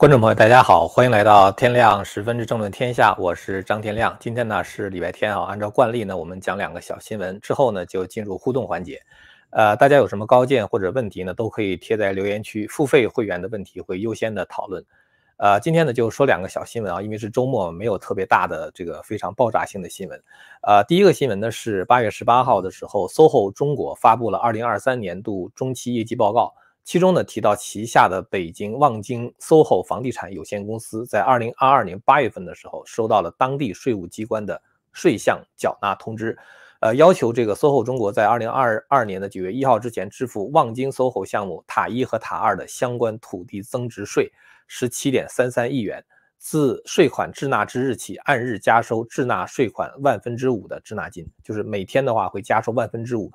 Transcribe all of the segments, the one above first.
观众朋友，大家好，欢迎来到天亮十分之政论天下，我是张天亮。今天呢是礼拜天啊，按照惯例呢，我们讲两个小新闻之后呢，就进入互动环节。呃，大家有什么高见或者问题呢，都可以贴在留言区。付费会员的问题会优先的讨论。呃，今天呢就说两个小新闻啊，因为是周末，没有特别大的这个非常爆炸性的新闻。呃，第一个新闻呢是八月十八号的时候，SOHO 中国发布了二零二三年度中期业绩报告。其中呢提到，旗下的北京望京 SOHO 房地产有限公司在二零二二年八月份的时候，收到了当地税务机关的税项缴纳通知，呃，要求这个 SOHO 中国在二零二二年的九月一号之前支付望京 SOHO 项目塔一和塔二的相关土地增值税十七点三三亿元，自税款滞纳之日起按日加收滞纳税款万分之五的滞纳金，就是每天的话会加收万分之五，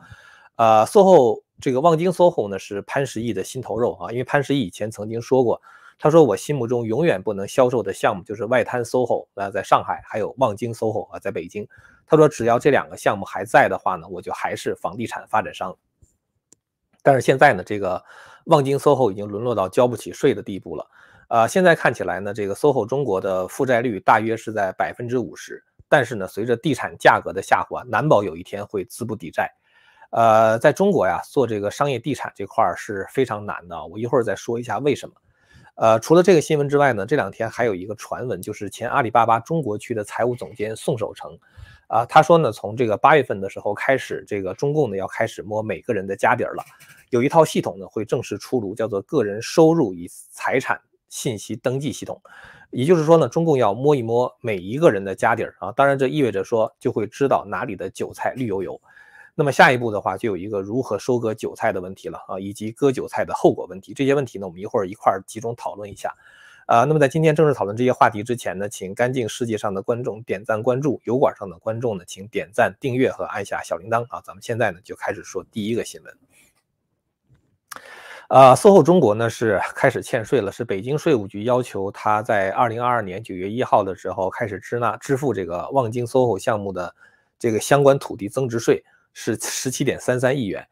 呃售后这个望京 SOHO 呢是潘石屹的心头肉啊，因为潘石屹以前曾经说过，他说我心目中永远不能销售的项目就是外滩 SOHO 啊，在上海还有望京 SOHO 啊，在北京。他说只要这两个项目还在的话呢，我就还是房地产发展商。但是现在呢，这个望京 SOHO 已经沦落到交不起税的地步了。呃，现在看起来呢，这个 SOHO 中国的负债率大约是在百分之五十，但是呢，随着地产价格的下滑，难保有一天会资不抵债。呃，在中国呀，做这个商业地产这块儿是非常难的。我一会儿再说一下为什么。呃，除了这个新闻之外呢，这两天还有一个传闻，就是前阿里巴巴中国区的财务总监宋守成，啊，他说呢，从这个八月份的时候开始，这个中共呢要开始摸每个人的家底儿了，有一套系统呢会正式出炉，叫做个人收入与财产信息登记系统。也就是说呢，中共要摸一摸每一个人的家底儿啊，当然这意味着说，就会知道哪里的韭菜绿油油。那么下一步的话，就有一个如何收割韭菜的问题了啊，以及割韭菜的后果问题。这些问题呢，我们一会儿一块儿集中讨论一下。啊，那么在今天正式讨论这些话题之前呢，请干净世界上的观众点赞关注，油管上的观众呢，请点赞订阅和按下小铃铛啊。咱们现在呢就开始说第一个新闻。啊，SOHO 中国呢是开始欠税了，是北京税务局要求他在二零二二年九月一号的时候开始支纳支付这个望京 SOHO 项目的这个相关土地增值税。是十七点三三亿元，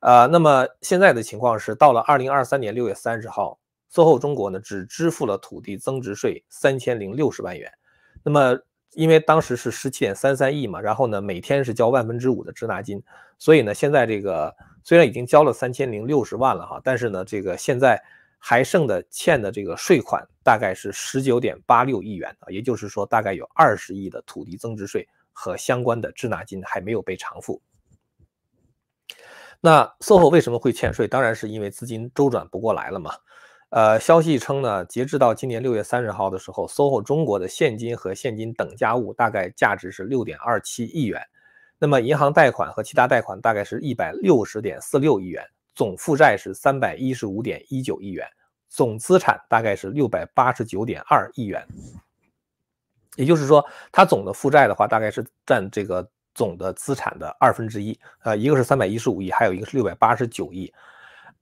呃，那么现在的情况是，到了二零二三年六月三十号，SOHO 中国呢只支付了土地增值税三千零六十万元，那么因为当时是十七点三三亿嘛，然后呢每天是交万分之五的滞纳金，所以呢现在这个虽然已经交了三千零六十万了哈，但是呢这个现在还剩的欠的这个税款大概是十九点八六亿元啊，也就是说大概有二十亿的土地增值税和相关的滞纳金还没有被偿付。那 SOHO 为什么会欠税？当然是因为资金周转不过来了嘛。呃，消息称呢，截至到今年六月三十号的时候，SOHO 中国的现金和现金等价物大概价值是六点二七亿元，那么银行贷款和其他贷款大概是一百六十点四六亿元，总负债是三百一十五点一九亿元，总资产大概是六百八十九点二亿元。也就是说，它总的负债的话，大概是占这个。总的资产的二分之一，呃，一个是三百一十五亿，还有一个是六百八十九亿，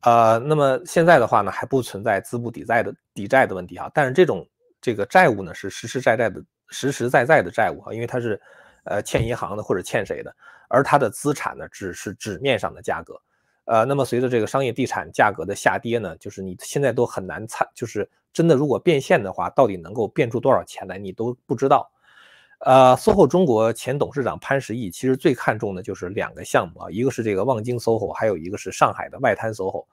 呃，那么现在的话呢，还不存在资不抵债的抵债的问题啊，但是这种这个债务呢是实实在在的实实在在的债务啊，因为它是呃欠银行的或者欠谁的，而它的资产呢只是纸面上的价格，呃，那么随着这个商业地产价格的下跌呢，就是你现在都很难猜，就是真的如果变现的话，到底能够变出多少钱来，你都不知道。呃，SOHO 中国前董事长潘石屹其实最看重的就是两个项目啊，一个是这个望京 SOHO，还有一个是上海的外滩 SOHO。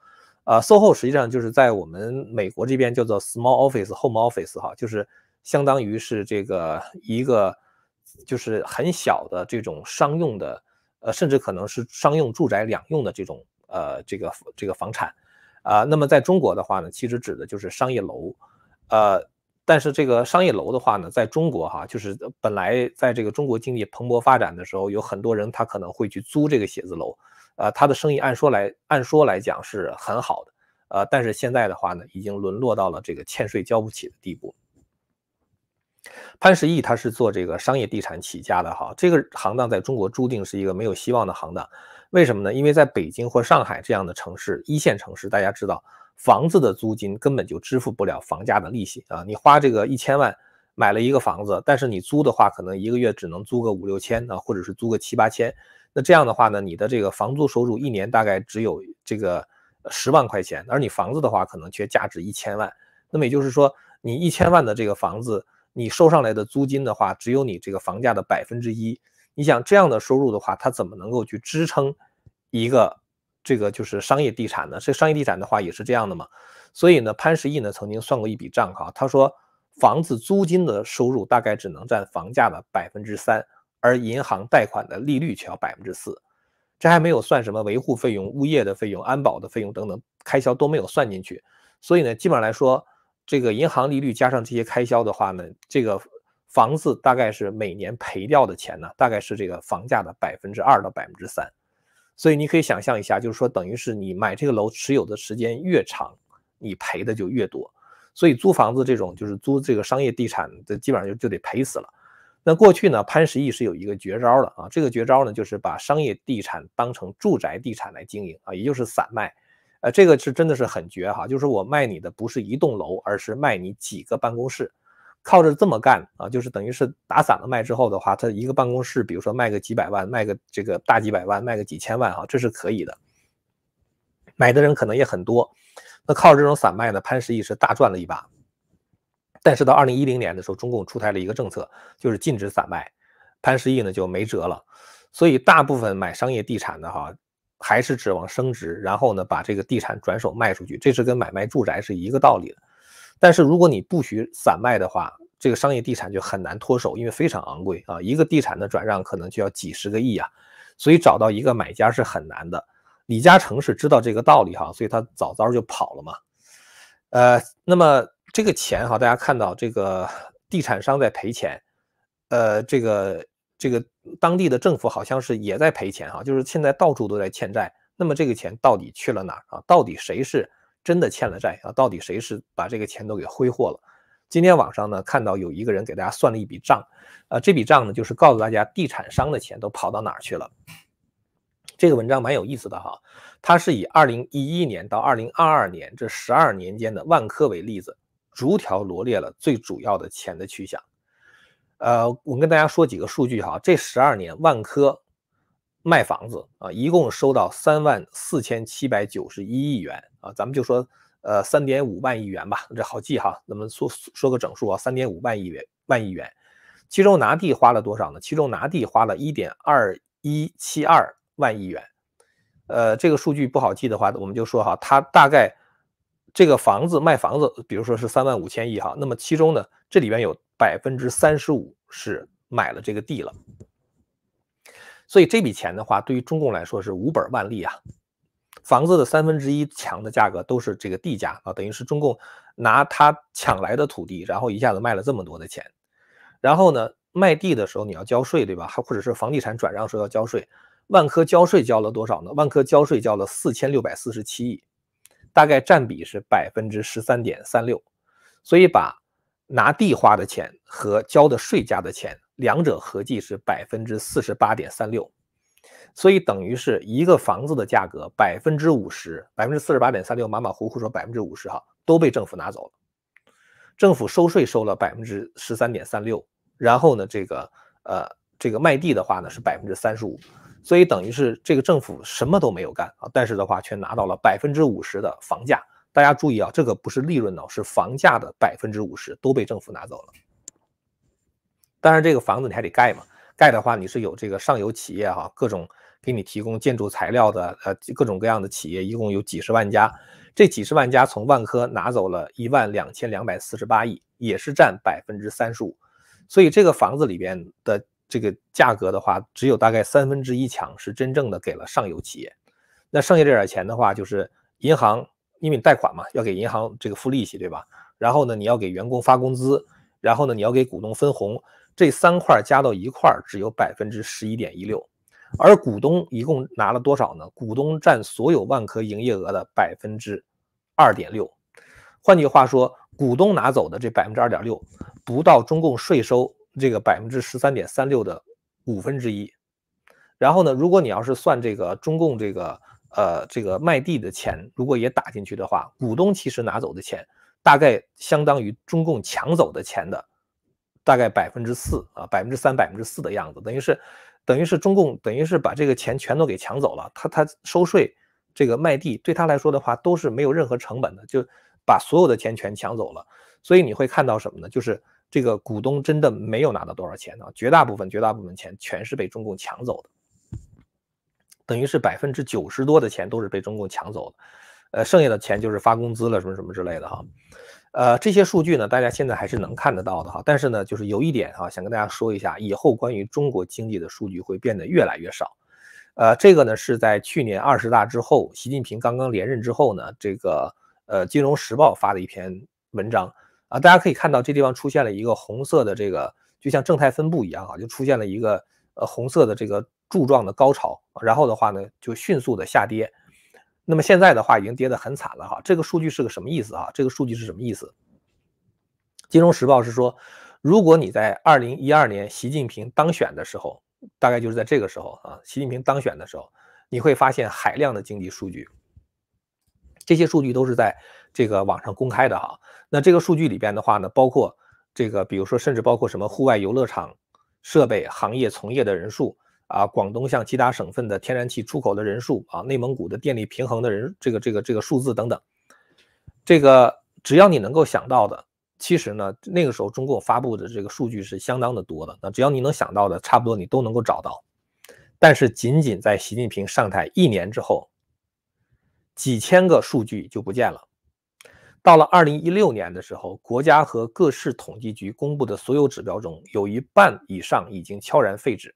呃，SOHO 实际上就是在我们美国这边叫做 Small Office Home Office 哈，就是相当于是这个一个就是很小的这种商用的，呃，甚至可能是商用住宅两用的这种呃这个这个房产。啊，那么在中国的话呢，其实指的就是商业楼，呃。但是这个商业楼的话呢，在中国哈，就是本来在这个中国经济蓬勃发展的时候，有很多人他可能会去租这个写字楼，呃，他的生意按说来按说来讲是很好的，呃，但是现在的话呢，已经沦落到了这个欠税交不起的地步。潘石屹他是做这个商业地产起家的哈，这个行当在中国注定是一个没有希望的行当，为什么呢？因为在北京或上海这样的城市，一线城市，大家知道。房子的租金根本就支付不了房价的利息啊！你花这个一千万买了一个房子，但是你租的话，可能一个月只能租个五六千啊，或者是租个七八千。那这样的话呢，你的这个房租收入一年大概只有这个十万块钱，而你房子的话，可能却价值一千万。那么也就是说，你一千万的这个房子，你收上来的租金的话，只有你这个房价的百分之一。你想这样的收入的话，它怎么能够去支撑一个？这个就是商业地产的，这商业地产的话也是这样的嘛。所以呢，潘石屹呢曾经算过一笔账哈，他说房子租金的收入大概只能占房价的百分之三，而银行贷款的利率却要百分之四，这还没有算什么维护费用、物业的费用、安保的费用等等开销都没有算进去。所以呢，基本上来说，这个银行利率加上这些开销的话呢，这个房子大概是每年赔掉的钱呢，大概是这个房价的百分之二到百分之三。所以你可以想象一下，就是说等于是你买这个楼，持有的时间越长，你赔的就越多。所以租房子这种，就是租这个商业地产，这基本上就就得赔死了。那过去呢，潘石屹是有一个绝招的啊，这个绝招呢，就是把商业地产当成住宅地产来经营啊，也就是散卖。呃，这个是真的是很绝哈，就是我卖你的不是一栋楼，而是卖你几个办公室。靠着这么干啊，就是等于是打散了卖之后的话，他一个办公室，比如说卖个几百万，卖个这个大几百万，卖个几千万哈，这是可以的。买的人可能也很多。那靠着这种散卖呢，潘石屹是大赚了一把。但是到二零一零年的时候，中共出台了一个政策，就是禁止散卖，潘石屹呢就没辙了。所以大部分买商业地产的哈，还是指望升值，然后呢把这个地产转手卖出去，这是跟买卖住宅是一个道理的。但是如果你不许散卖的话，这个商业地产就很难脱手，因为非常昂贵啊，一个地产的转让可能就要几十个亿啊，所以找到一个买家是很难的。李嘉诚是知道这个道理哈，所以他早早就跑了嘛。呃，那么这个钱哈，大家看到这个地产商在赔钱，呃，这个这个当地的政府好像是也在赔钱哈，就是现在到处都在欠债。那么这个钱到底去了哪儿啊？到底谁是？真的欠了债啊？到底谁是把这个钱都给挥霍了？今天网上呢看到有一个人给大家算了一笔账，呃，这笔账呢就是告诉大家地产商的钱都跑到哪儿去了。这个文章蛮有意思的哈，它是以二零一一年到二零二二年这十二年间的万科为例子，逐条罗列了最主要的钱的去向。呃，我跟大家说几个数据哈，这十二年万科。卖房子啊，一共收到三万四千七百九十一亿元啊，咱们就说呃三点五万亿元吧，这好记哈。咱们说说个整数啊，三点五万亿元，万亿元。其中拿地花了多少呢？其中拿地花了一点二一七二万亿元。呃，这个数据不好记的话，我们就说哈，它大概这个房子卖房子，比如说是三万五千亿哈。那么其中呢，这里边有百分之三十五是买了这个地了。所以这笔钱的话，对于中共来说是无本万利啊。房子的三分之一强的价格都是这个地价啊，等于是中共拿他抢来的土地，然后一下子卖了这么多的钱。然后呢，卖地的时候你要交税，对吧？还或者是房地产转让时候要交税。万科交税交了多少呢？万科交税交了四千六百四十七亿，大概占比是百分之十三点三六。所以把拿地花的钱和交的税加的钱。两者合计是百分之四十八点三六，所以等于是一个房子的价格百分之五十，百分之四十八点三六马马虎虎说百分之五十哈，都被政府拿走了。政府收税收了百分之十三点三六，然后呢，这个呃，这个卖地的话呢是百分之三十五，所以等于是这个政府什么都没有干啊，但是的话却拿到了百分之五十的房价。大家注意啊，这个不是利润呢，是房价的百分之五十都被政府拿走了。但是这个房子你还得盖嘛？盖的话，你是有这个上游企业哈，各种给你提供建筑材料的，呃，各种各样的企业，一共有几十万家。这几十万家从万科拿走了一万两千两百四十八亿，也是占百分之三十五。所以这个房子里边的这个价格的话，只有大概三分之一强是真正的给了上游企业。那剩下这点钱的话，就是银行，因为你贷款嘛，要给银行这个付利息，对吧？然后呢，你要给员工发工资，然后呢，你要给股东分红。这三块加到一块只有百分之十一点一六，而股东一共拿了多少呢？股东占所有万科营业额的百分之二点六，换句话说，股东拿走的这百分之二点六，不到中共税收这个百分之十三点三六的五分之一。然后呢，如果你要是算这个中共这个呃这个卖地的钱，如果也打进去的话，股东其实拿走的钱大概相当于中共抢走的钱的。大概百分之四啊，百分之三、百分之四的样子，等于是，等于是中共等于是把这个钱全都给抢走了。他他收税，这个卖地对他来说的话都是没有任何成本的，就把所有的钱全抢走了。所以你会看到什么呢？就是这个股东真的没有拿到多少钱啊，绝大部分绝大部分钱全是被中共抢走的，等于是百分之九十多的钱都是被中共抢走的，呃，剩下的钱就是发工资了什么什么之类的哈。呃，这些数据呢，大家现在还是能看得到的哈。但是呢，就是有一点哈，想跟大家说一下，以后关于中国经济的数据会变得越来越少。呃，这个呢是在去年二十大之后，习近平刚刚连任之后呢，这个呃《金融时报》发的一篇文章啊，大家可以看到这地方出现了一个红色的这个，就像正态分布一样啊，就出现了一个呃红色的这个柱状的高潮，然后的话呢就迅速的下跌。那么现在的话已经跌得很惨了哈，这个数据是个什么意思啊？这个数据是什么意思？金融时报是说，如果你在二零一二年习近平当选的时候，大概就是在这个时候啊，习近平当选的时候，你会发现海量的经济数据，这些数据都是在这个网上公开的哈。那这个数据里边的话呢，包括这个，比如说，甚至包括什么户外游乐场设备行业从业的人数。啊，广东向其他省份的天然气出口的人数啊，内蒙古的电力平衡的人，这个这个这个数字等等，这个只要你能够想到的，其实呢，那个时候中共发布的这个数据是相当的多的。那只要你能想到的，差不多你都能够找到。但是，仅仅在习近平上台一年之后，几千个数据就不见了。到了二零一六年的时候，国家和各市统计局公布的所有指标中，有一半以上已经悄然废止。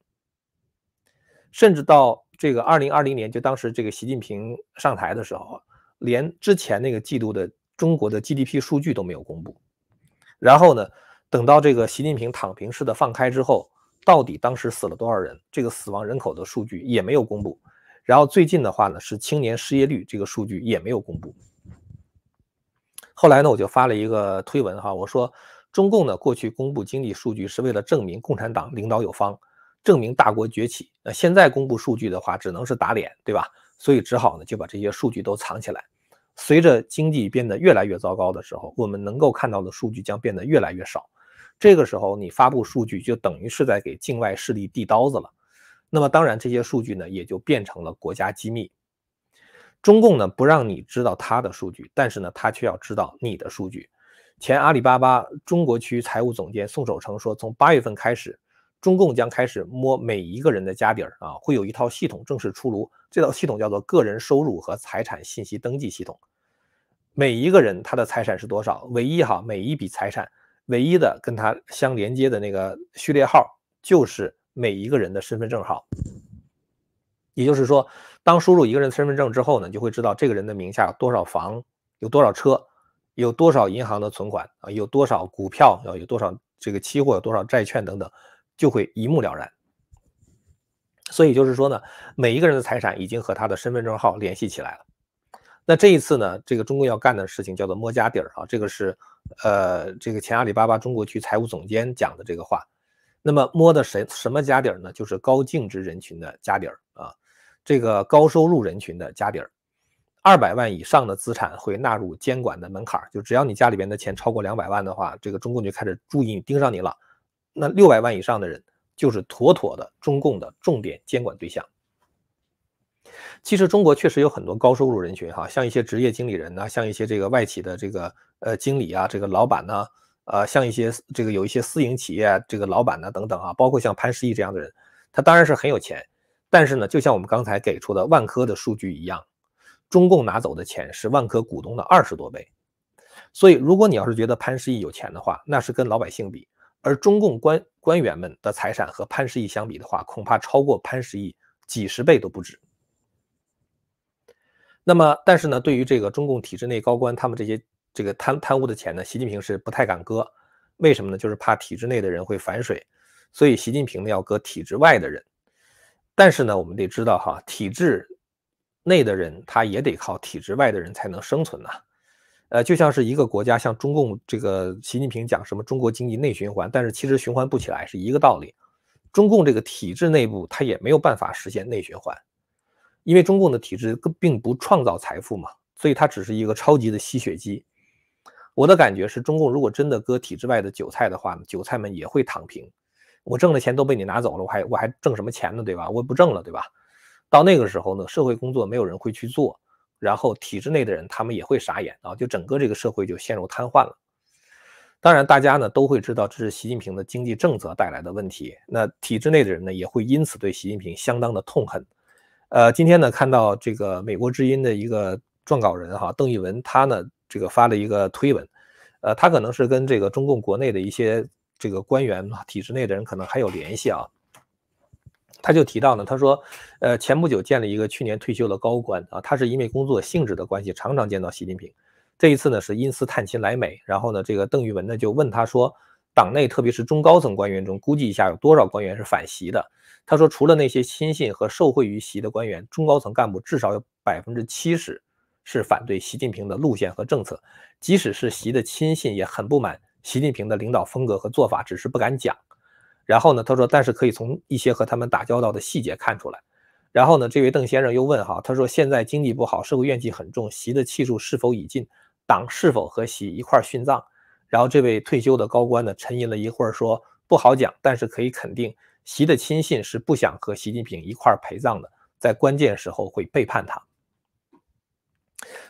甚至到这个二零二零年，就当时这个习近平上台的时候啊，连之前那个季度的中国的 GDP 数据都没有公布。然后呢，等到这个习近平躺平式的放开之后，到底当时死了多少人，这个死亡人口的数据也没有公布。然后最近的话呢，是青年失业率这个数据也没有公布。后来呢，我就发了一个推文哈，我说中共呢过去公布经济数据是为了证明共产党领导有方。证明大国崛起，那现在公布数据的话，只能是打脸，对吧？所以只好呢就把这些数据都藏起来。随着经济变得越来越糟糕的时候，我们能够看到的数据将变得越来越少。这个时候，你发布数据就等于是在给境外势力递刀子了。那么当然，这些数据呢也就变成了国家机密。中共呢不让你知道他的数据，但是呢他却要知道你的数据。前阿里巴巴中国区财务总监宋守成说，从八月份开始。中共将开始摸每一个人的家底儿啊，会有一套系统正式出炉。这套系统叫做个人收入和财产信息登记系统。每一个人他的财产是多少？唯一哈，每一笔财产唯一的跟他相连接的那个序列号就是每一个人的身份证号。也就是说，当输入一个人身份证之后呢，就会知道这个人的名下有多少房，有多少车，有多少银行的存款啊，有多少股票啊，有多少这个期货，有多少债券等等。就会一目了然，所以就是说呢，每一个人的财产已经和他的身份证号联系起来了。那这一次呢，这个中共要干的事情叫做摸家底儿啊，这个是呃，这个前阿里巴巴中国区财务总监讲的这个话。那么摸的谁什么家底儿呢？就是高净值人群的家底儿啊，这个高收入人群的家底儿，二百万以上的资产会纳入监管的门槛，就只要你家里边的钱超过两百万的话，这个中共就开始注意盯上你了。那六百万以上的人就是妥妥的中共的重点监管对象。其实中国确实有很多高收入人群，哈，像一些职业经理人呐，像一些这个外企的这个呃经理啊，这个老板呢，呃，像一些这个有一些私营企业这个老板呢等等啊，包括像潘石屹这样的人，他当然是很有钱，但是呢，就像我们刚才给出的万科的数据一样，中共拿走的钱是万科股东的二十多倍。所以，如果你要是觉得潘石屹有钱的话，那是跟老百姓比。而中共官官员们的财产和潘石屹相比的话，恐怕超过潘石屹几十倍都不止。那么，但是呢，对于这个中共体制内高官，他们这些这个贪贪污的钱呢，习近平是不太敢割。为什么呢？就是怕体制内的人会反水。所以，习近平呢要割体制外的人。但是呢，我们得知道哈，体制内的人他也得靠体制外的人才能生存呐。呃，就像是一个国家，像中共这个习近平讲什么中国经济内循环，但是其实循环不起来是一个道理。中共这个体制内部，它也没有办法实现内循环，因为中共的体制并不创造财富嘛，所以它只是一个超级的吸血机。我的感觉是，中共如果真的割体制外的韭菜的话，呢，韭菜们也会躺平。我挣的钱都被你拿走了，我还我还挣什么钱呢？对吧？我不挣了，对吧？到那个时候呢，社会工作没有人会去做。然后体制内的人他们也会傻眼啊，就整个这个社会就陷入瘫痪了。当然，大家呢都会知道这是习近平的经济政策带来的问题。那体制内的人呢也会因此对习近平相当的痛恨。呃，今天呢看到这个美国之音的一个撰稿人哈邓义文，他呢这个发了一个推文，呃，他可能是跟这个中共国内的一些这个官员，体制内的人可能还有联系啊。他就提到呢，他说，呃，前不久见了一个去年退休的高官啊，他是因为工作性质的关系，常常见到习近平。这一次呢，是因私探亲来美。然后呢，这个邓玉文呢就问他说，党内特别是中高层官员中，估计一下有多少官员是反习的？他说，除了那些亲信和受惠于习的官员，中高层干部至少有百分之七十是反对习近平的路线和政策。即使是习的亲信，也很不满习近平的领导风格和做法，只是不敢讲。然后呢，他说，但是可以从一些和他们打交道的细节看出来。然后呢，这位邓先生又问哈，他说，现在经济不好，社会怨气很重，习的气数是否已尽？党是否和习一块殉葬？然后这位退休的高官呢，沉吟了一会儿，说不好讲，但是可以肯定，习的亲信是不想和习近平一块陪葬的，在关键时候会背叛他。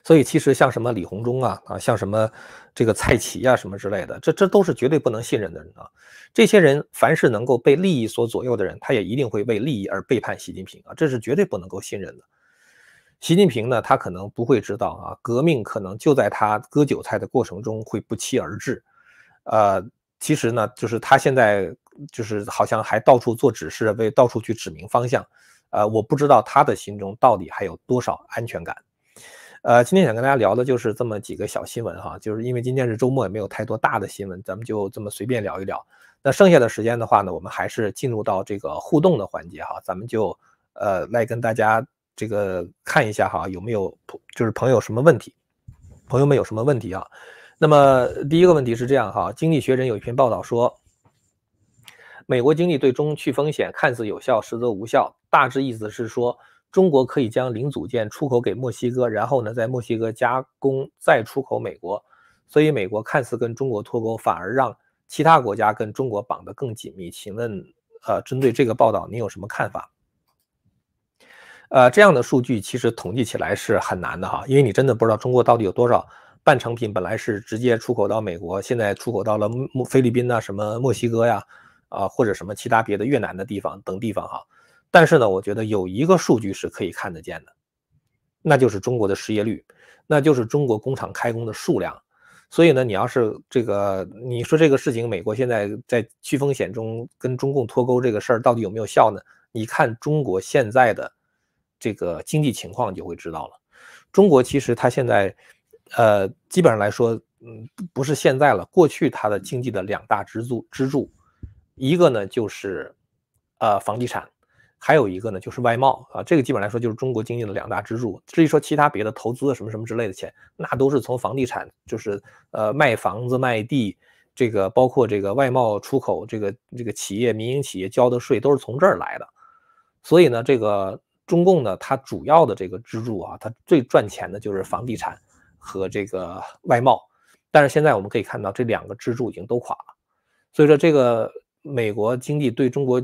所以，其实像什么李鸿忠啊啊，像什么这个蔡奇啊什么之类的，这这都是绝对不能信任的人啊。这些人凡是能够被利益所左右的人，他也一定会为利益而背叛习近平啊，这是绝对不能够信任的。习近平呢，他可能不会知道啊，革命可能就在他割韭菜的过程中会不期而至。呃，其实呢，就是他现在就是好像还到处做指示，为到处去指明方向。呃，我不知道他的心中到底还有多少安全感。呃，今天想跟大家聊的就是这么几个小新闻哈，就是因为今天是周末，也没有太多大的新闻，咱们就这么随便聊一聊。那剩下的时间的话呢，我们还是进入到这个互动的环节哈，咱们就呃来跟大家这个看一下哈，有没有就是朋友什么问题，朋友们有什么问题啊？那么第一个问题是这样哈，《经济学人》有一篇报道说，美国经济对中去风险看似有效，实则无效。大致意思是说。中国可以将零组件出口给墨西哥，然后呢，在墨西哥加工再出口美国，所以美国看似跟中国脱钩，反而让其他国家跟中国绑得更紧密。请问，呃，针对这个报道，您有什么看法？呃，这样的数据其实统计起来是很难的哈，因为你真的不知道中国到底有多少半成品本来是直接出口到美国，现在出口到了菲律宾呐，什么墨西哥呀，啊，或者什么其他别的越南的地方等地方哈。但是呢，我觉得有一个数据是可以看得见的，那就是中国的失业率，那就是中国工厂开工的数量。所以呢，你要是这个你说这个事情，美国现在在去风险中跟中共脱钩这个事儿到底有没有效呢？你看中国现在的这个经济情况，就会知道了。中国其实它现在，呃，基本上来说，嗯，不是现在了，过去它的经济的两大支柱支柱，一个呢就是，呃，房地产。还有一个呢，就是外贸啊，这个基本来说就是中国经济的两大支柱。至于说其他别的投资什么什么之类的钱，那都是从房地产，就是呃卖房子卖地，这个包括这个外贸出口，这个这个企业民营企业交的税都是从这儿来的。所以呢，这个中共呢，它主要的这个支柱啊，它最赚钱的就是房地产和这个外贸。但是现在我们可以看到，这两个支柱已经都垮了，所以说这个美国经济对中国。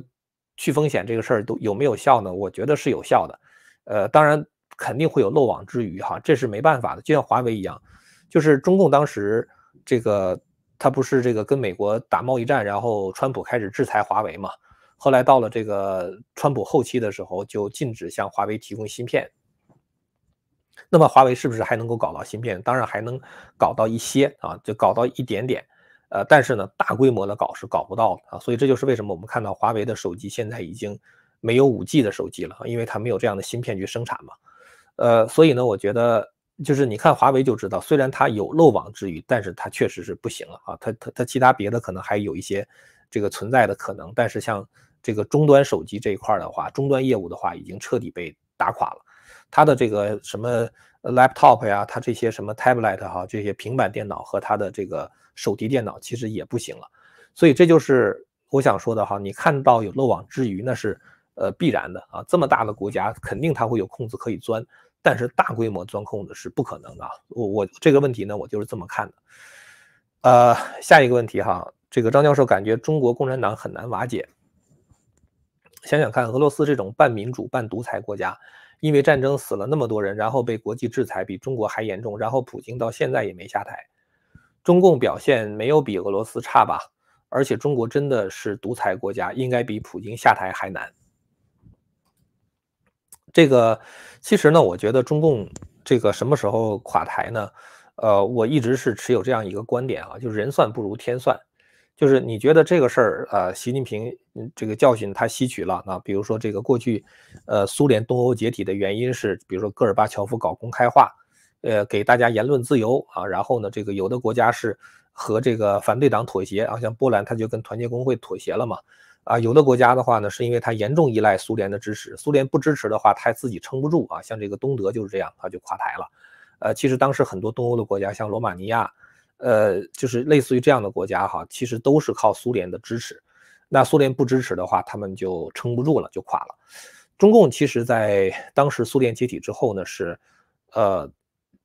去风险这个事儿都有没有效呢？我觉得是有效的，呃，当然肯定会有漏网之鱼哈，这是没办法的。就像华为一样，就是中共当时这个他不是这个跟美国打贸易战，然后川普开始制裁华为嘛，后来到了这个川普后期的时候，就禁止向华为提供芯片。那么华为是不是还能够搞到芯片？当然还能搞到一些啊，就搞到一点点。呃，但是呢，大规模的搞是搞不到的啊，所以这就是为什么我们看到华为的手机现在已经没有五 G 的手机了因为它没有这样的芯片去生产嘛。呃，所以呢，我觉得就是你看华为就知道，虽然它有漏网之鱼，但是它确实是不行了啊。它它它其他别的可能还有一些这个存在的可能，但是像这个终端手机这一块的话，终端业务的话已经彻底被打垮了。它的这个什么 laptop 呀，它这些什么 tablet 哈，这些平板电脑和它的这个。手提电脑其实也不行了，所以这就是我想说的哈。你看到有漏网之鱼，那是呃必然的啊。这么大的国家，肯定它会有空子可以钻，但是大规模钻空子是不可能啊。我我这个问题呢，我就是这么看的。呃，下一个问题哈，这个张教授感觉中国共产党很难瓦解。想想看，俄罗斯这种半民主半独裁国家，因为战争死了那么多人，然后被国际制裁比中国还严重，然后普京到现在也没下台。中共表现没有比俄罗斯差吧？而且中国真的是独裁国家，应该比普京下台还难。这个其实呢，我觉得中共这个什么时候垮台呢？呃，我一直是持有这样一个观点啊，就是人算不如天算。就是你觉得这个事儿呃，习近平这个教训他吸取了啊？比如说这个过去，呃，苏联东欧解体的原因是，比如说戈尔巴乔夫搞公开化。呃，给大家言论自由啊，然后呢，这个有的国家是和这个反对党妥协啊，像波兰他就跟团结工会妥协了嘛，啊，有的国家的话呢，是因为他严重依赖苏联的支持，苏联不支持的话，他自己撑不住啊，像这个东德就是这样他就垮台了，呃，其实当时很多东欧的国家，像罗马尼亚，呃，就是类似于这样的国家哈，其实都是靠苏联的支持，那苏联不支持的话，他们就撑不住了，就垮了。中共其实在当时苏联解体之后呢，是，呃。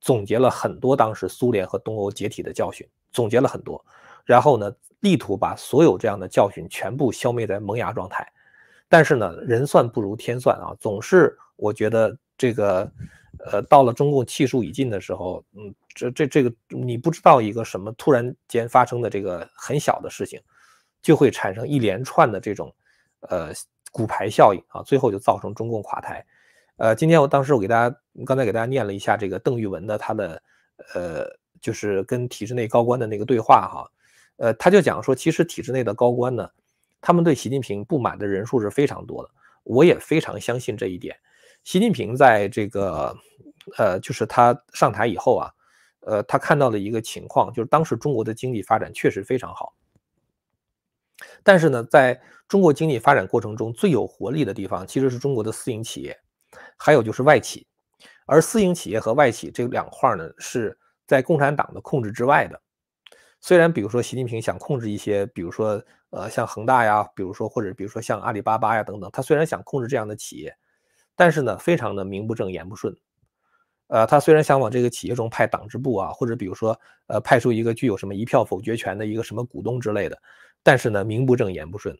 总结了很多当时苏联和东欧解体的教训，总结了很多，然后呢，力图把所有这样的教训全部消灭在萌芽状态。但是呢，人算不如天算啊，总是我觉得这个呃，到了中共气数已尽的时候，嗯，这这这个你不知道一个什么突然间发生的这个很小的事情，就会产生一连串的这种呃骨牌效应啊，最后就造成中共垮台。呃，今天我当时我给大家刚才给大家念了一下这个邓玉文的他的呃，就是跟体制内高官的那个对话哈，呃，他就讲说，其实体制内的高官呢，他们对习近平不满的人数是非常多的，我也非常相信这一点。习近平在这个呃，就是他上台以后啊，呃，他看到了一个情况，就是当时中国的经济发展确实非常好，但是呢，在中国经济发展过程中最有活力的地方，其实是中国的私营企业。还有就是外企，而私营企业和外企这两块呢，是在共产党的控制之外的。虽然比如说习近平想控制一些，比如说呃像恒大呀，比如说或者比如说像阿里巴巴呀等等，他虽然想控制这样的企业，但是呢，非常的名不正言不顺。呃，他虽然想往这个企业中派党支部啊，或者比如说呃派出一个具有什么一票否决权的一个什么股东之类的，但是呢，名不正言不顺。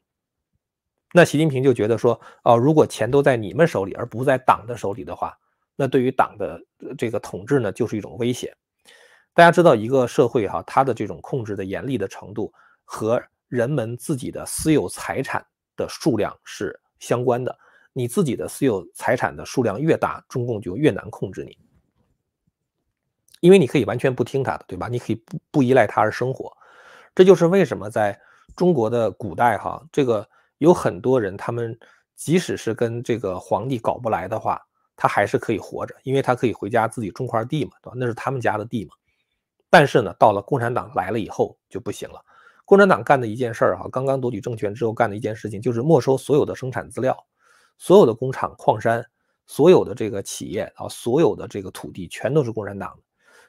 那习近平就觉得说，哦，如果钱都在你们手里，而不在党的手里的话，那对于党的这个统治呢，就是一种威胁。大家知道，一个社会哈，它的这种控制的严厉的程度和人们自己的私有财产的数量是相关的。你自己的私有财产的数量越大，中共就越难控制你，因为你可以完全不听他的，对吧？你可以不不依赖他而生活。这就是为什么在中国的古代哈，这个。有很多人，他们即使是跟这个皇帝搞不来的话，他还是可以活着，因为他可以回家自己种块地嘛，对吧？那是他们家的地嘛。但是呢，到了共产党来了以后就不行了。共产党干的一件事儿啊，刚刚夺取政权之后干的一件事情，就是没收所有的生产资料，所有的工厂、矿山，所有的这个企业啊，所有的这个土地，全都是共产党的。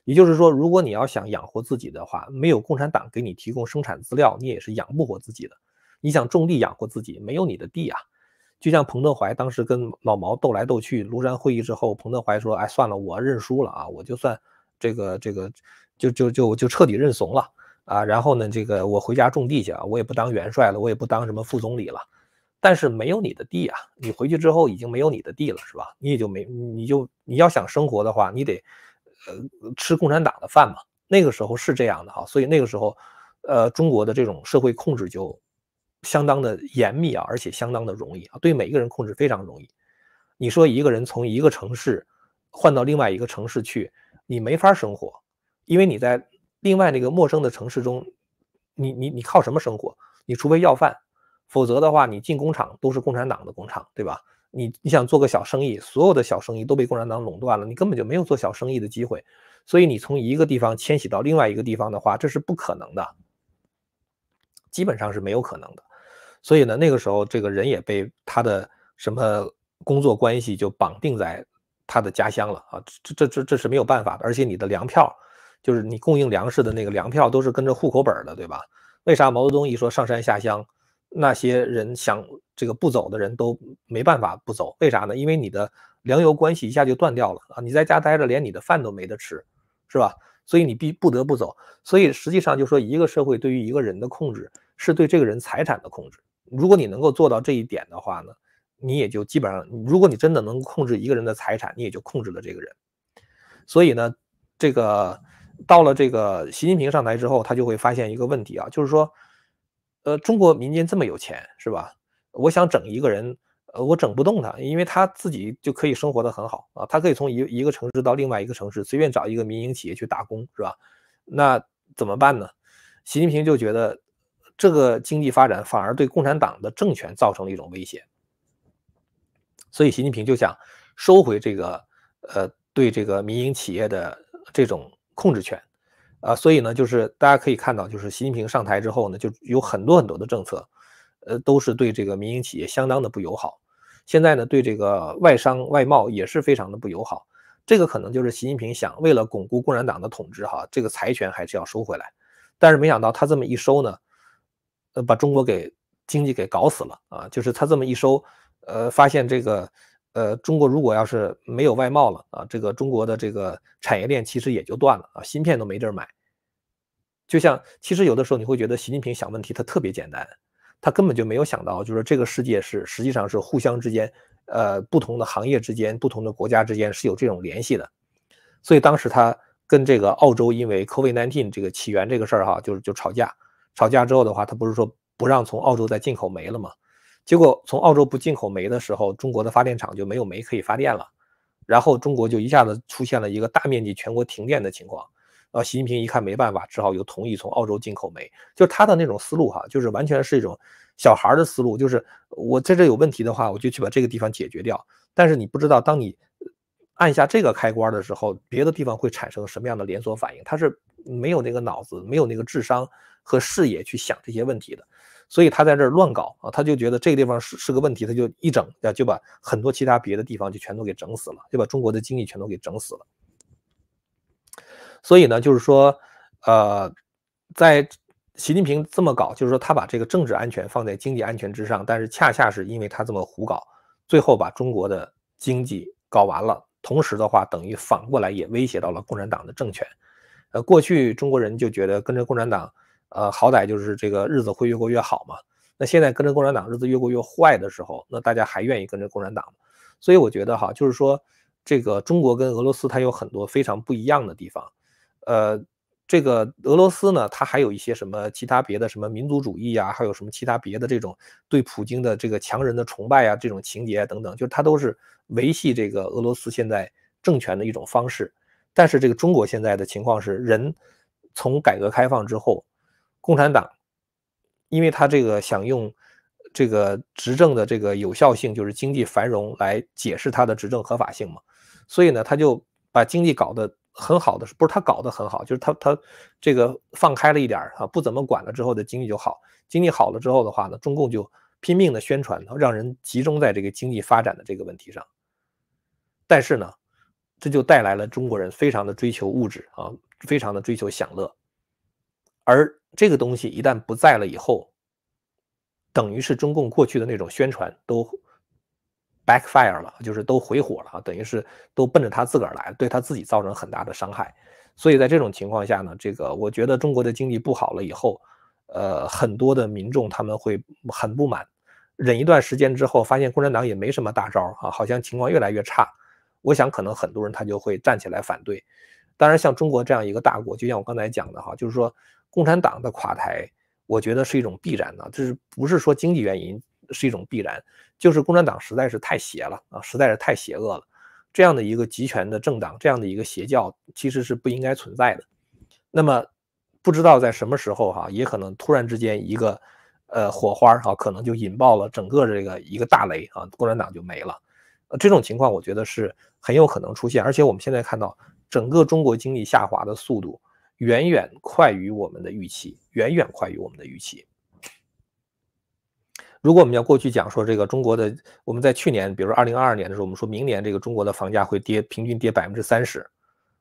也就是说，如果你要想养活自己的话，没有共产党给你提供生产资料，你也是养不活自己的。你想种地养活自己，没有你的地啊！就像彭德怀当时跟老毛斗来斗去，庐山会议之后，彭德怀说：“哎，算了，我认输了啊！我就算这个这个，就就就就彻底认怂了啊！然后呢，这个我回家种地去，啊，我也不当元帅了，我也不当什么副总理了。但是没有你的地啊！你回去之后已经没有你的地了，是吧？你也就没，你就你要想生活的话，你得，呃，吃共产党的饭嘛。那个时候是这样的哈。所以那个时候，呃，中国的这种社会控制就。相当的严密啊，而且相当的容易啊，对每一个人控制非常容易。你说一个人从一个城市换到另外一个城市去，你没法生活，因为你在另外那个陌生的城市中，你你你靠什么生活？你除非要饭，否则的话你进工厂都是共产党的工厂，对吧？你你想做个小生意，所有的小生意都被共产党垄断了，你根本就没有做小生意的机会。所以你从一个地方迁徙到另外一个地方的话，这是不可能的，基本上是没有可能的。所以呢，那个时候这个人也被他的什么工作关系就绑定在他的家乡了啊，这这这这是没有办法的。而且你的粮票，就是你供应粮食的那个粮票，都是跟着户口本的，对吧？为啥毛泽东一说上山下乡，那些人想这个不走的人都没办法不走？为啥呢？因为你的粮油关系一下就断掉了啊！你在家待着，连你的饭都没得吃，是吧？所以你必不得不走。所以实际上就说，一个社会对于一个人的控制，是对这个人财产的控制。如果你能够做到这一点的话呢，你也就基本上，如果你真的能控制一个人的财产，你也就控制了这个人。所以呢，这个到了这个习近平上台之后，他就会发现一个问题啊，就是说，呃，中国民间这么有钱，是吧？我想整一个人，呃，我整不动他，因为他自己就可以生活的很好啊，他可以从一一个城市到另外一个城市，随便找一个民营企业去打工，是吧？那怎么办呢？习近平就觉得。这个经济发展反而对共产党的政权造成了一种威胁，所以习近平就想收回这个呃对这个民营企业的这种控制权，啊，所以呢，就是大家可以看到，就是习近平上台之后呢，就有很多很多的政策，呃，都是对这个民营企业相当的不友好。现在呢，对这个外商外贸也是非常的不友好。这个可能就是习近平想为了巩固共产党的统治哈，这个财权还是要收回来，但是没想到他这么一收呢。呃，把中国给经济给搞死了啊！就是他这么一收，呃，发现这个，呃，中国如果要是没有外贸了啊，这个中国的这个产业链其实也就断了啊，芯片都没地儿买。就像其实有的时候你会觉得习近平想问题他特别简单，他根本就没有想到，就是这个世界是实际上是互相之间，呃，不同的行业之间、不同的国家之间是有这种联系的。所以当时他跟这个澳洲因为 COVID-19 这个起源这个事儿哈，就是就吵架。吵架之后的话，他不是说不让从澳洲再进口煤了吗？结果从澳洲不进口煤的时候，中国的发电厂就没有煤可以发电了，然后中国就一下子出现了一个大面积全国停电的情况。呃，习近平一看没办法，只好又同意从澳洲进口煤。就他的那种思路哈，就是完全是一种小孩的思路，就是我在这有问题的话，我就去把这个地方解决掉。但是你不知道，当你按下这个开关的时候，别的地方会产生什么样的连锁反应？他是没有那个脑子，没有那个智商。和视野去想这些问题的，所以他在这儿乱搞啊，他就觉得这个地方是是个问题，他就一整啊，就把很多其他别的地方就全都给整死了，就把中国的经济全都给整死了。所以呢，就是说，呃，在习近平这么搞，就是说他把这个政治安全放在经济安全之上，但是恰恰是因为他这么胡搞，最后把中国的经济搞完了，同时的话，等于反过来也威胁到了共产党的政权。呃，过去中国人就觉得跟着共产党。呃，好歹就是这个日子会越过越好嘛。那现在跟着共产党日子越过越坏的时候，那大家还愿意跟着共产党吗？所以我觉得哈，就是说，这个中国跟俄罗斯它有很多非常不一样的地方。呃，这个俄罗斯呢，它还有一些什么其他别的什么民族主义啊，还有什么其他别的这种对普京的这个强人的崇拜啊，这种情节等等，就是它都是维系这个俄罗斯现在政权的一种方式。但是这个中国现在的情况是，人从改革开放之后。共产党，因为他这个想用这个执政的这个有效性，就是经济繁荣来解释他的执政合法性嘛，所以呢，他就把经济搞得很好的，不是他搞得很好，就是他他这个放开了一点啊，不怎么管了之后的经济就好，经济好了之后的话呢，中共就拼命的宣传，让人集中在这个经济发展的这个问题上，但是呢，这就带来了中国人非常的追求物质啊，非常的追求享乐，而。这个东西一旦不在了以后，等于是中共过去的那种宣传都 backfire 了，就是都回火了，等于是都奔着他自个儿来对他自己造成很大的伤害。所以在这种情况下呢，这个我觉得中国的经济不好了以后，呃，很多的民众他们会很不满，忍一段时间之后，发现共产党也没什么大招啊，好像情况越来越差，我想可能很多人他就会站起来反对。当然，像中国这样一个大国，就像我刚才讲的哈，就是说。共产党的垮台，我觉得是一种必然的，就是不是说经济原因是一种必然，就是共产党实在是太邪了啊，实在是太邪恶了，这样的一个集权的政党，这样的一个邪教，其实是不应该存在的。那么，不知道在什么时候哈，也可能突然之间一个，呃，火花哈，可能就引爆了整个这个一个大雷啊，共产党就没了。呃，这种情况我觉得是很有可能出现，而且我们现在看到整个中国经济下滑的速度。远远快于我们的预期，远远快于我们的预期。如果我们要过去讲说，这个中国的，我们在去年，比如二零二二年的时候，我们说明年这个中国的房价会跌，平均跌百分之三十，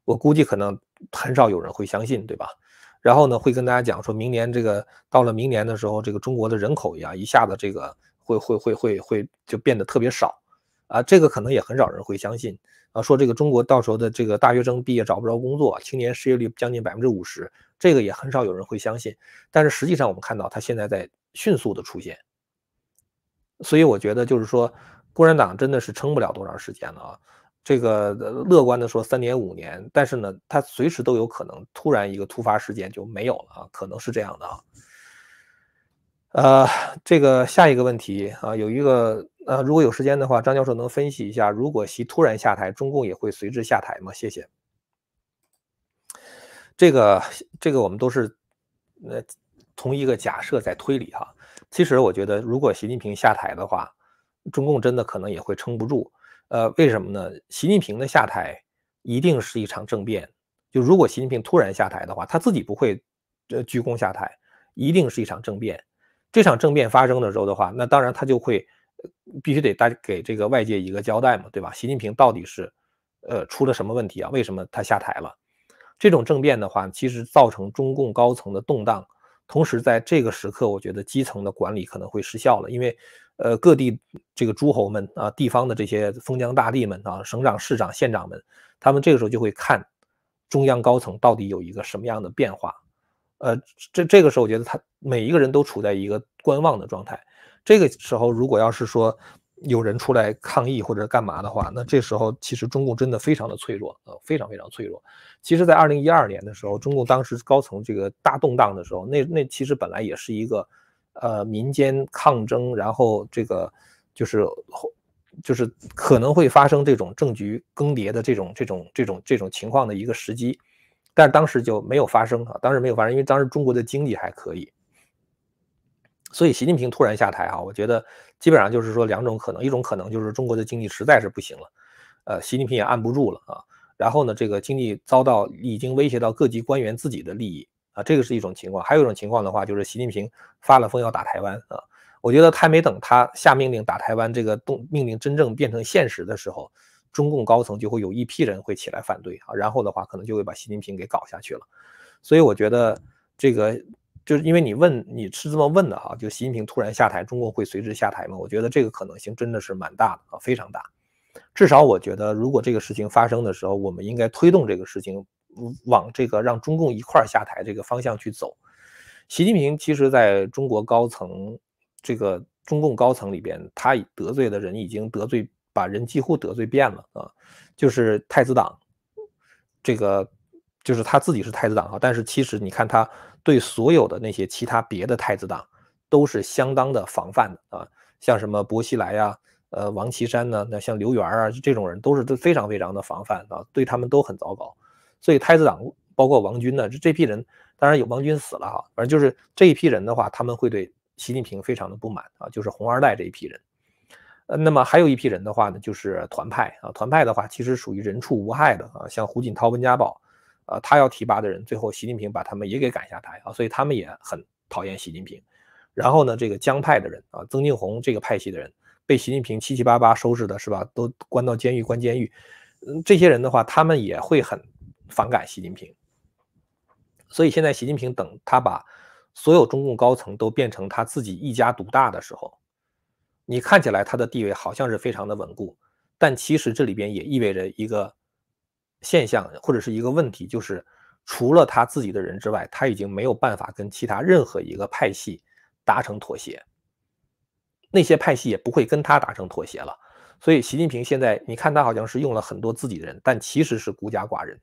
我估计可能很少有人会相信，对吧？然后呢，会跟大家讲说明年这个到了明年的时候，这个中国的人口呀，一下子这个会会会会会就变得特别少。啊，这个可能也很少人会相信，啊，说这个中国到时候的这个大学生毕业找不着工作，青年失业率将近百分之五十，这个也很少有人会相信。但是实际上我们看到它现在在迅速的出现，所以我觉得就是说，共产党真的是撑不了多长时间了，啊。这个乐观的说三年五年，但是呢，它随时都有可能突然一个突发事件就没有了啊，可能是这样的啊。呃，这个下一个问题啊，有一个。呃，如果有时间的话，张教授能分析一下，如果习突然下台，中共也会随之下台吗？谢谢。这个，这个我们都是，呃，从一个假设在推理哈。其实我觉得，如果习近平下台的话，中共真的可能也会撑不住。呃，为什么呢？习近平的下台一定是一场政变。就如果习近平突然下台的话，他自己不会，呃，鞠躬下台，一定是一场政变。这场政变发生的时候的话，那当然他就会。必须得大家给这个外界一个交代嘛，对吧？习近平到底是，呃，出了什么问题啊？为什么他下台了？这种政变的话，其实造成中共高层的动荡，同时在这个时刻，我觉得基层的管理可能会失效了，因为，呃，各地这个诸侯们啊，地方的这些封疆大吏们啊，省长、市长、县长们，他们这个时候就会看中央高层到底有一个什么样的变化，呃，这这个时候我觉得他每一个人都处在一个观望的状态。这个时候，如果要是说有人出来抗议或者干嘛的话，那这时候其实中共真的非常的脆弱啊，非常非常脆弱。其实，在二零一二年的时候，中共当时高层这个大动荡的时候，那那其实本来也是一个，呃，民间抗争，然后这个就是就是可能会发生这种政局更迭的这种这种这种这种情况的一个时机，但当时就没有发生啊，当时没有发生，因为当时中国的经济还可以。所以习近平突然下台啊，我觉得基本上就是说两种可能，一种可能就是中国的经济实在是不行了，呃，习近平也按不住了啊。然后呢，这个经济遭到已经威胁到各级官员自己的利益啊，这个是一种情况。还有一种情况的话，就是习近平发了疯要打台湾啊。我觉得他没等他下命令打台湾，这个动命令真正变成现实的时候，中共高层就会有一批人会起来反对啊。然后的话，可能就会把习近平给搞下去了。所以我觉得这个。就是因为你问你是这么问的哈，就习近平突然下台，中共会随之下台吗？我觉得这个可能性真的是蛮大的啊，非常大。至少我觉得，如果这个事情发生的时候，我们应该推动这个事情往这个让中共一块儿下台这个方向去走。习近平其实在中国高层这个中共高层里边，他得罪的人已经得罪把人几乎得罪遍了啊，就是太子党，这个就是他自己是太子党啊，但是其实你看他。对所有的那些其他别的太子党都是相当的防范的啊，像什么薄熙来啊，呃王岐山呢，那像刘源啊这种人都是都非常非常的防范啊，对他们都很糟糕。所以太子党包括王军呢，这批人当然有王军死了哈，反正就是这一批人的话，他们会对习近平非常的不满啊，就是红二代这一批人。呃，那么还有一批人的话呢，就是团派啊，团派的话其实属于人畜无害的啊，像胡锦涛、温家宝。啊，他要提拔的人，最后习近平把他们也给赶下台啊，所以他们也很讨厌习近平。然后呢，这个江派的人啊，曾庆红这个派系的人，被习近平七七八八收拾的是吧？都关到监狱，关监狱。嗯，这些人的话，他们也会很反感习近平。所以现在习近平等他把所有中共高层都变成他自己一家独大的时候，你看起来他的地位好像是非常的稳固，但其实这里边也意味着一个。现象或者是一个问题，就是除了他自己的人之外，他已经没有办法跟其他任何一个派系达成妥协。那些派系也不会跟他达成妥协了。所以，习近平现在你看他好像是用了很多自己的人，但其实是孤家寡人。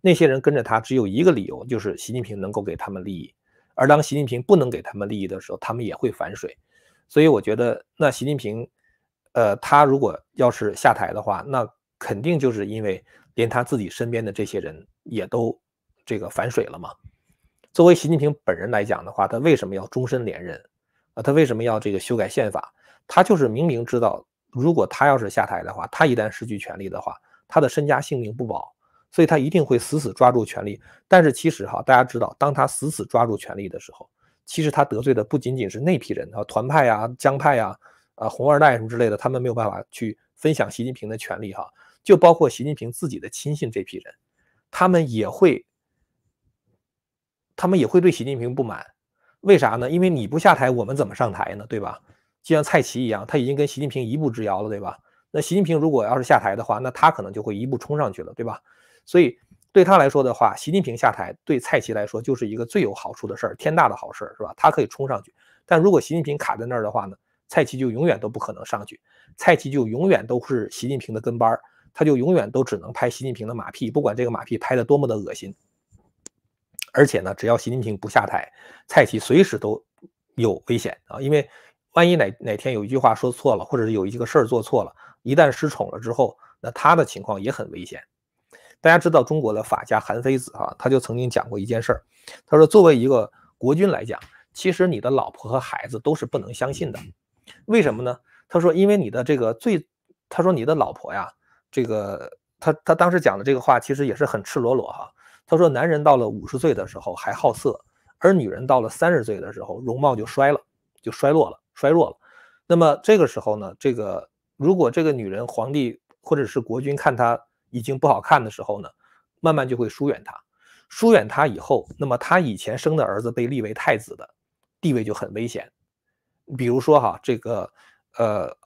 那些人跟着他只有一个理由，就是习近平能够给他们利益。而当习近平不能给他们利益的时候，他们也会反水。所以，我觉得那习近平，呃，他如果要是下台的话，那肯定就是因为。连他自己身边的这些人也都这个反水了嘛？作为习近平本人来讲的话，他为什么要终身连任啊？他为什么要这个修改宪法？他就是明明知道，如果他要是下台的话，他一旦失去权力的话，他的身家性命不保，所以他一定会死死抓住权力。但是其实哈，大家知道，当他死死抓住权力的时候，其实他得罪的不仅仅是那批人啊，团派啊、江派啊、啊红二代什么之类的，他们没有办法去分享习近平的权利哈。就包括习近平自己的亲信这批人，他们也会，他们也会对习近平不满，为啥呢？因为你不下台，我们怎么上台呢？对吧？就像蔡奇一样，他已经跟习近平一步之遥了，对吧？那习近平如果要是下台的话，那他可能就会一步冲上去了，对吧？所以对他来说的话，习近平下台对蔡奇来说就是一个最有好处的事儿，天大的好事是吧？他可以冲上去，但如果习近平卡在那儿的话呢，蔡奇就永远都不可能上去，蔡奇就永远都是习近平的跟班儿。他就永远都只能拍习近平的马屁，不管这个马屁拍得多么的恶心。而且呢，只要习近平不下台，蔡奇随时都有危险啊！因为万一哪哪天有一句话说错了，或者是有一个事儿做错了，一旦失宠了之后，那他的情况也很危险。大家知道中国的法家韩非子啊，他就曾经讲过一件事儿。他说，作为一个国君来讲，其实你的老婆和孩子都是不能相信的。为什么呢？他说，因为你的这个最，他说你的老婆呀。这个他他当时讲的这个话其实也是很赤裸裸哈。他说，男人到了五十岁的时候还好色，而女人到了三十岁的时候容貌就衰了，就衰落了，衰弱了。那么这个时候呢，这个如果这个女人皇帝或者是国君看她已经不好看的时候呢，慢慢就会疏远她，疏远她以后，那么她以前生的儿子被立为太子的地位就很危险。比如说哈，这个呃。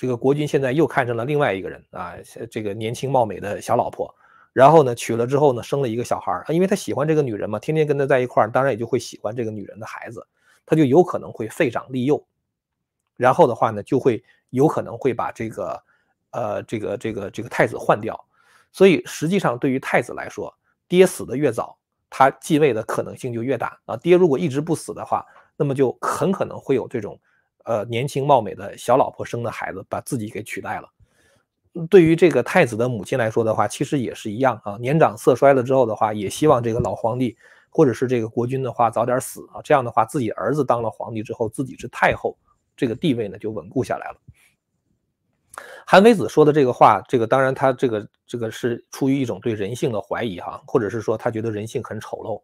这个国君现在又看上了另外一个人啊，这个年轻貌美的小老婆，然后呢，娶了之后呢，生了一个小孩儿，因为他喜欢这个女人嘛，天天跟她在一块儿，当然也就会喜欢这个女人的孩子，他就有可能会废长立幼，然后的话呢，就会有可能会把这个，呃，这个这个这个太子换掉，所以实际上对于太子来说，爹死的越早，他继位的可能性就越大啊，爹如果一直不死的话，那么就很可能会有这种。呃，年轻貌美的小老婆生的孩子把自己给取代了。对于这个太子的母亲来说的话，其实也是一样啊。年长色衰了之后的话，也希望这个老皇帝或者是这个国君的话早点死啊。这样的话，自己儿子当了皇帝之后，自己是太后，这个地位呢就稳固下来了。韩非子说的这个话，这个当然他这个这个是出于一种对人性的怀疑哈，或者是说他觉得人性很丑陋。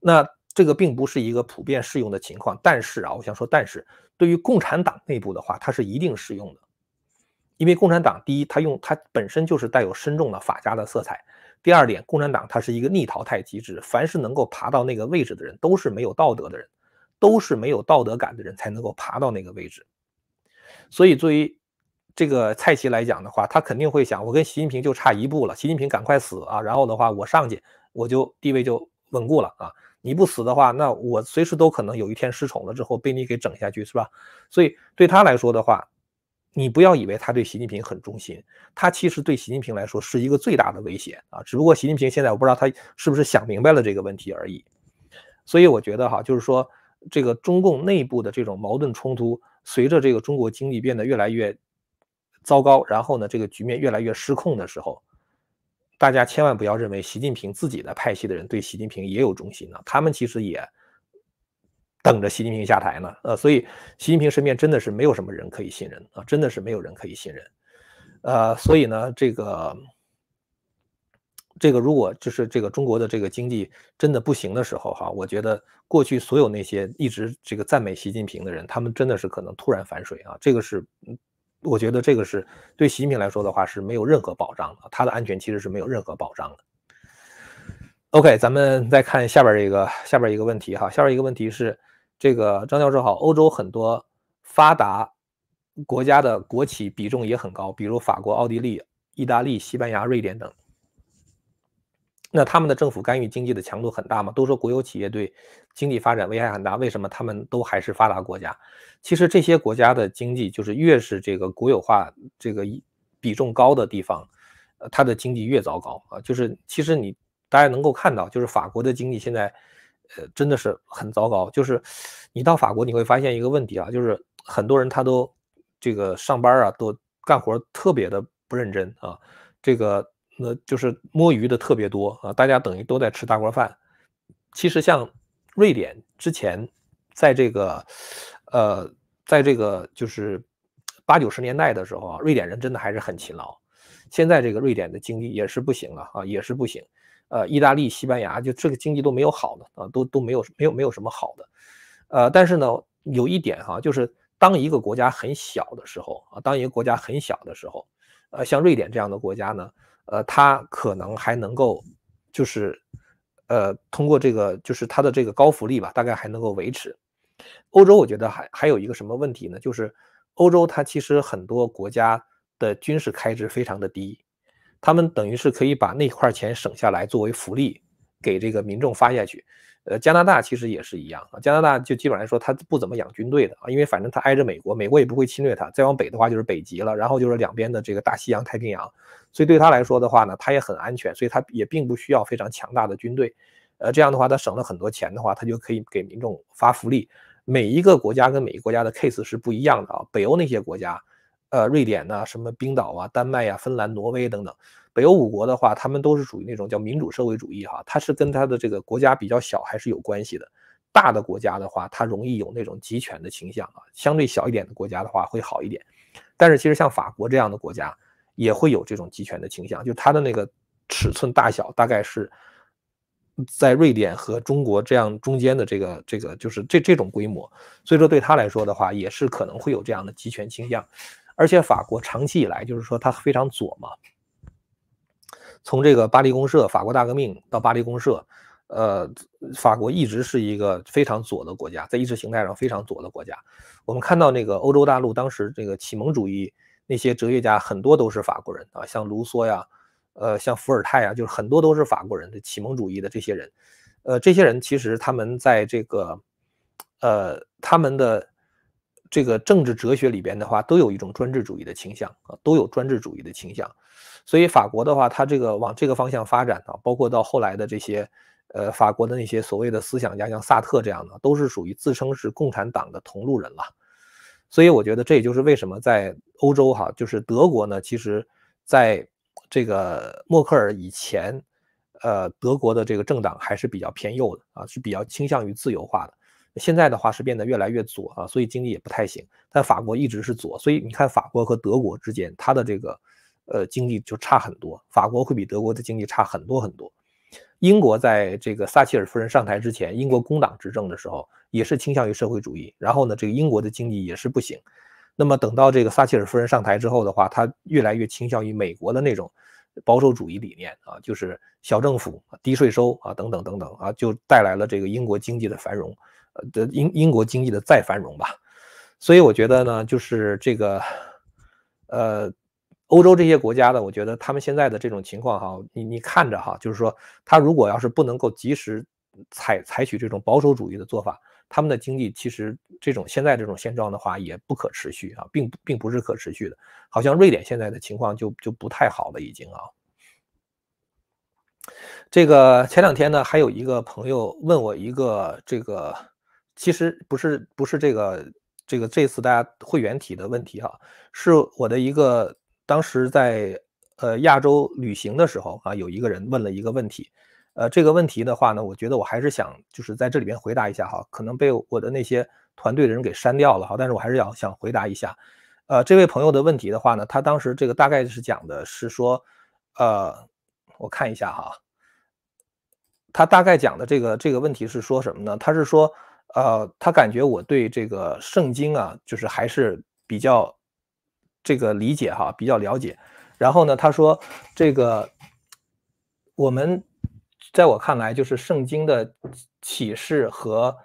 那这个并不是一个普遍适用的情况，但是啊，我想说，但是。对于共产党内部的话，它是一定适用的，因为共产党第一，它用它本身就是带有深重的法家的色彩；第二点，共产党它是一个逆淘汰机制，凡是能够爬到那个位置的人，都是没有道德的人，都是没有道德感的人才能够爬到那个位置。所以，作为这个蔡奇来讲的话，他肯定会想：我跟习近平就差一步了，习近平赶快死啊！然后的话，我上去，我就地位就稳固了啊。你不死的话，那我随时都可能有一天失宠了之后被你给整下去，是吧？所以对他来说的话，你不要以为他对习近平很忠心，他其实对习近平来说是一个最大的威胁啊！只不过习近平现在我不知道他是不是想明白了这个问题而已。所以我觉得哈，就是说这个中共内部的这种矛盾冲突，随着这个中国经济变得越来越糟糕，然后呢，这个局面越来越失控的时候。大家千万不要认为习近平自己的派系的人对习近平也有忠心呢，他们其实也等着习近平下台呢。呃，所以习近平身边真的是没有什么人可以信任啊，真的是没有人可以信任。呃，所以呢，这个这个如果就是这个中国的这个经济真的不行的时候哈，我觉得过去所有那些一直这个赞美习近平的人，他们真的是可能突然反水啊，这个是。我觉得这个是对习近平来说的话是没有任何保障的，他的安全其实是没有任何保障的。OK，咱们再看下边这个下边一个问题哈，下边一个问题是这个张教授好，欧洲很多发达国家的国企比重也很高，比如法国、奥地利、意大利、西班牙、瑞典等。那他们的政府干预经济的强度很大吗？都说国有企业对经济发展危害很大，为什么他们都还是发达国家？其实这些国家的经济就是越是这个国有化这个比重高的地方，呃，它的经济越糟糕啊。就是其实你大家能够看到，就是法国的经济现在，呃，真的是很糟糕。就是你到法国你会发现一个问题啊，就是很多人他都这个上班啊，都干活特别的不认真啊，这个。那就是摸鱼的特别多啊，大家等于都在吃大锅饭。其实像瑞典之前，在这个，呃，在这个就是八九十年代的时候啊，瑞典人真的还是很勤劳。现在这个瑞典的经济也是不行了啊，也是不行。呃，意大利、西班牙就这个经济都没有好的啊，都都没有没有没有什么好的。呃，但是呢，有一点哈，就是当一个国家很小的时候啊，当一个国家很小的时候，呃，像瑞典这样的国家呢。呃，它可能还能够，就是，呃，通过这个，就是它的这个高福利吧，大概还能够维持。欧洲我觉得还还有一个什么问题呢？就是欧洲它其实很多国家的军事开支非常的低，他们等于是可以把那块钱省下来作为福利给这个民众发下去。呃，加拿大其实也是一样啊。加拿大就基本来说，他不怎么养军队的啊，因为反正他挨着美国，美国也不会侵略他。再往北的话就是北极了，然后就是两边的这个大西洋、太平洋，所以对他来说的话呢，他也很安全，所以他也并不需要非常强大的军队。呃，这样的话他省了很多钱的话，他就可以给民众发福利。每一个国家跟每一个国家的 case 是不一样的啊。北欧那些国家，呃，瑞典呐，什么冰岛啊、丹麦呀、芬兰、挪威等等。北欧五国的话，他们都是属于那种叫民主社会主义，哈，它是跟它的这个国家比较小还是有关系的。大的国家的话，它容易有那种集权的倾向啊。相对小一点的国家的话，会好一点。但是其实像法国这样的国家，也会有这种集权的倾向，就是它的那个尺寸大小，大概是在瑞典和中国这样中间的这个这个，就是这这种规模。所以说对他来说的话，也是可能会有这样的集权倾向。而且法国长期以来就是说它非常左嘛。从这个巴黎公社、法国大革命到巴黎公社，呃，法国一直是一个非常左的国家，在意识形态上非常左的国家。我们看到那个欧洲大陆当时这个启蒙主义那些哲学家很多都是法国人啊，像卢梭呀，呃，像伏尔泰呀，就是很多都是法国人的启蒙主义的这些人，呃，这些人其实他们在这个，呃，他们的。这个政治哲学里边的话，都有一种专制主义的倾向啊，都有专制主义的倾向。所以法国的话，它这个往这个方向发展啊，包括到后来的这些，呃，法国的那些所谓的思想家，像萨特这样的，都是属于自称是共产党的同路人了。所以我觉得这也就是为什么在欧洲哈，就是德国呢，其实，在这个默克尔以前，呃，德国的这个政党还是比较偏右的啊，是比较倾向于自由化的。现在的话是变得越来越左啊，所以经济也不太行。但法国一直是左，所以你看法国和德国之间，它的这个呃经济就差很多。法国会比德国的经济差很多很多。英国在这个撒切尔夫人上台之前，英国工党执政的时候，也是倾向于社会主义。然后呢，这个英国的经济也是不行。那么等到这个撒切尔夫人上台之后的话，她越来越倾向于美国的那种保守主义理念啊，就是小政府、低税收啊等等等等啊，就带来了这个英国经济的繁荣。的英英国经济的再繁荣吧，所以我觉得呢，就是这个，呃，欧洲这些国家呢，我觉得他们现在的这种情况哈，你你看着哈，就是说，他如果要是不能够及时采采取这种保守主义的做法，他们的经济其实这种现在这种现状的话，也不可持续啊，并不并不是可持续的，好像瑞典现在的情况就就不太好了已经啊。这个前两天呢，还有一个朋友问我一个这个。其实不是不是这个这个这次大家会员体的问题哈，是我的一个当时在呃亚洲旅行的时候啊，有一个人问了一个问题，呃这个问题的话呢，我觉得我还是想就是在这里边回答一下哈，可能被我的那些团队的人给删掉了哈，但是我还是要想回答一下，呃这位朋友的问题的话呢，他当时这个大概是讲的是说，呃我看一下哈，他大概讲的这个这个问题是说什么呢？他是说。呃，他感觉我对这个圣经啊，就是还是比较这个理解哈，比较了解。然后呢，他说这个我们在我看来就是圣经的启示和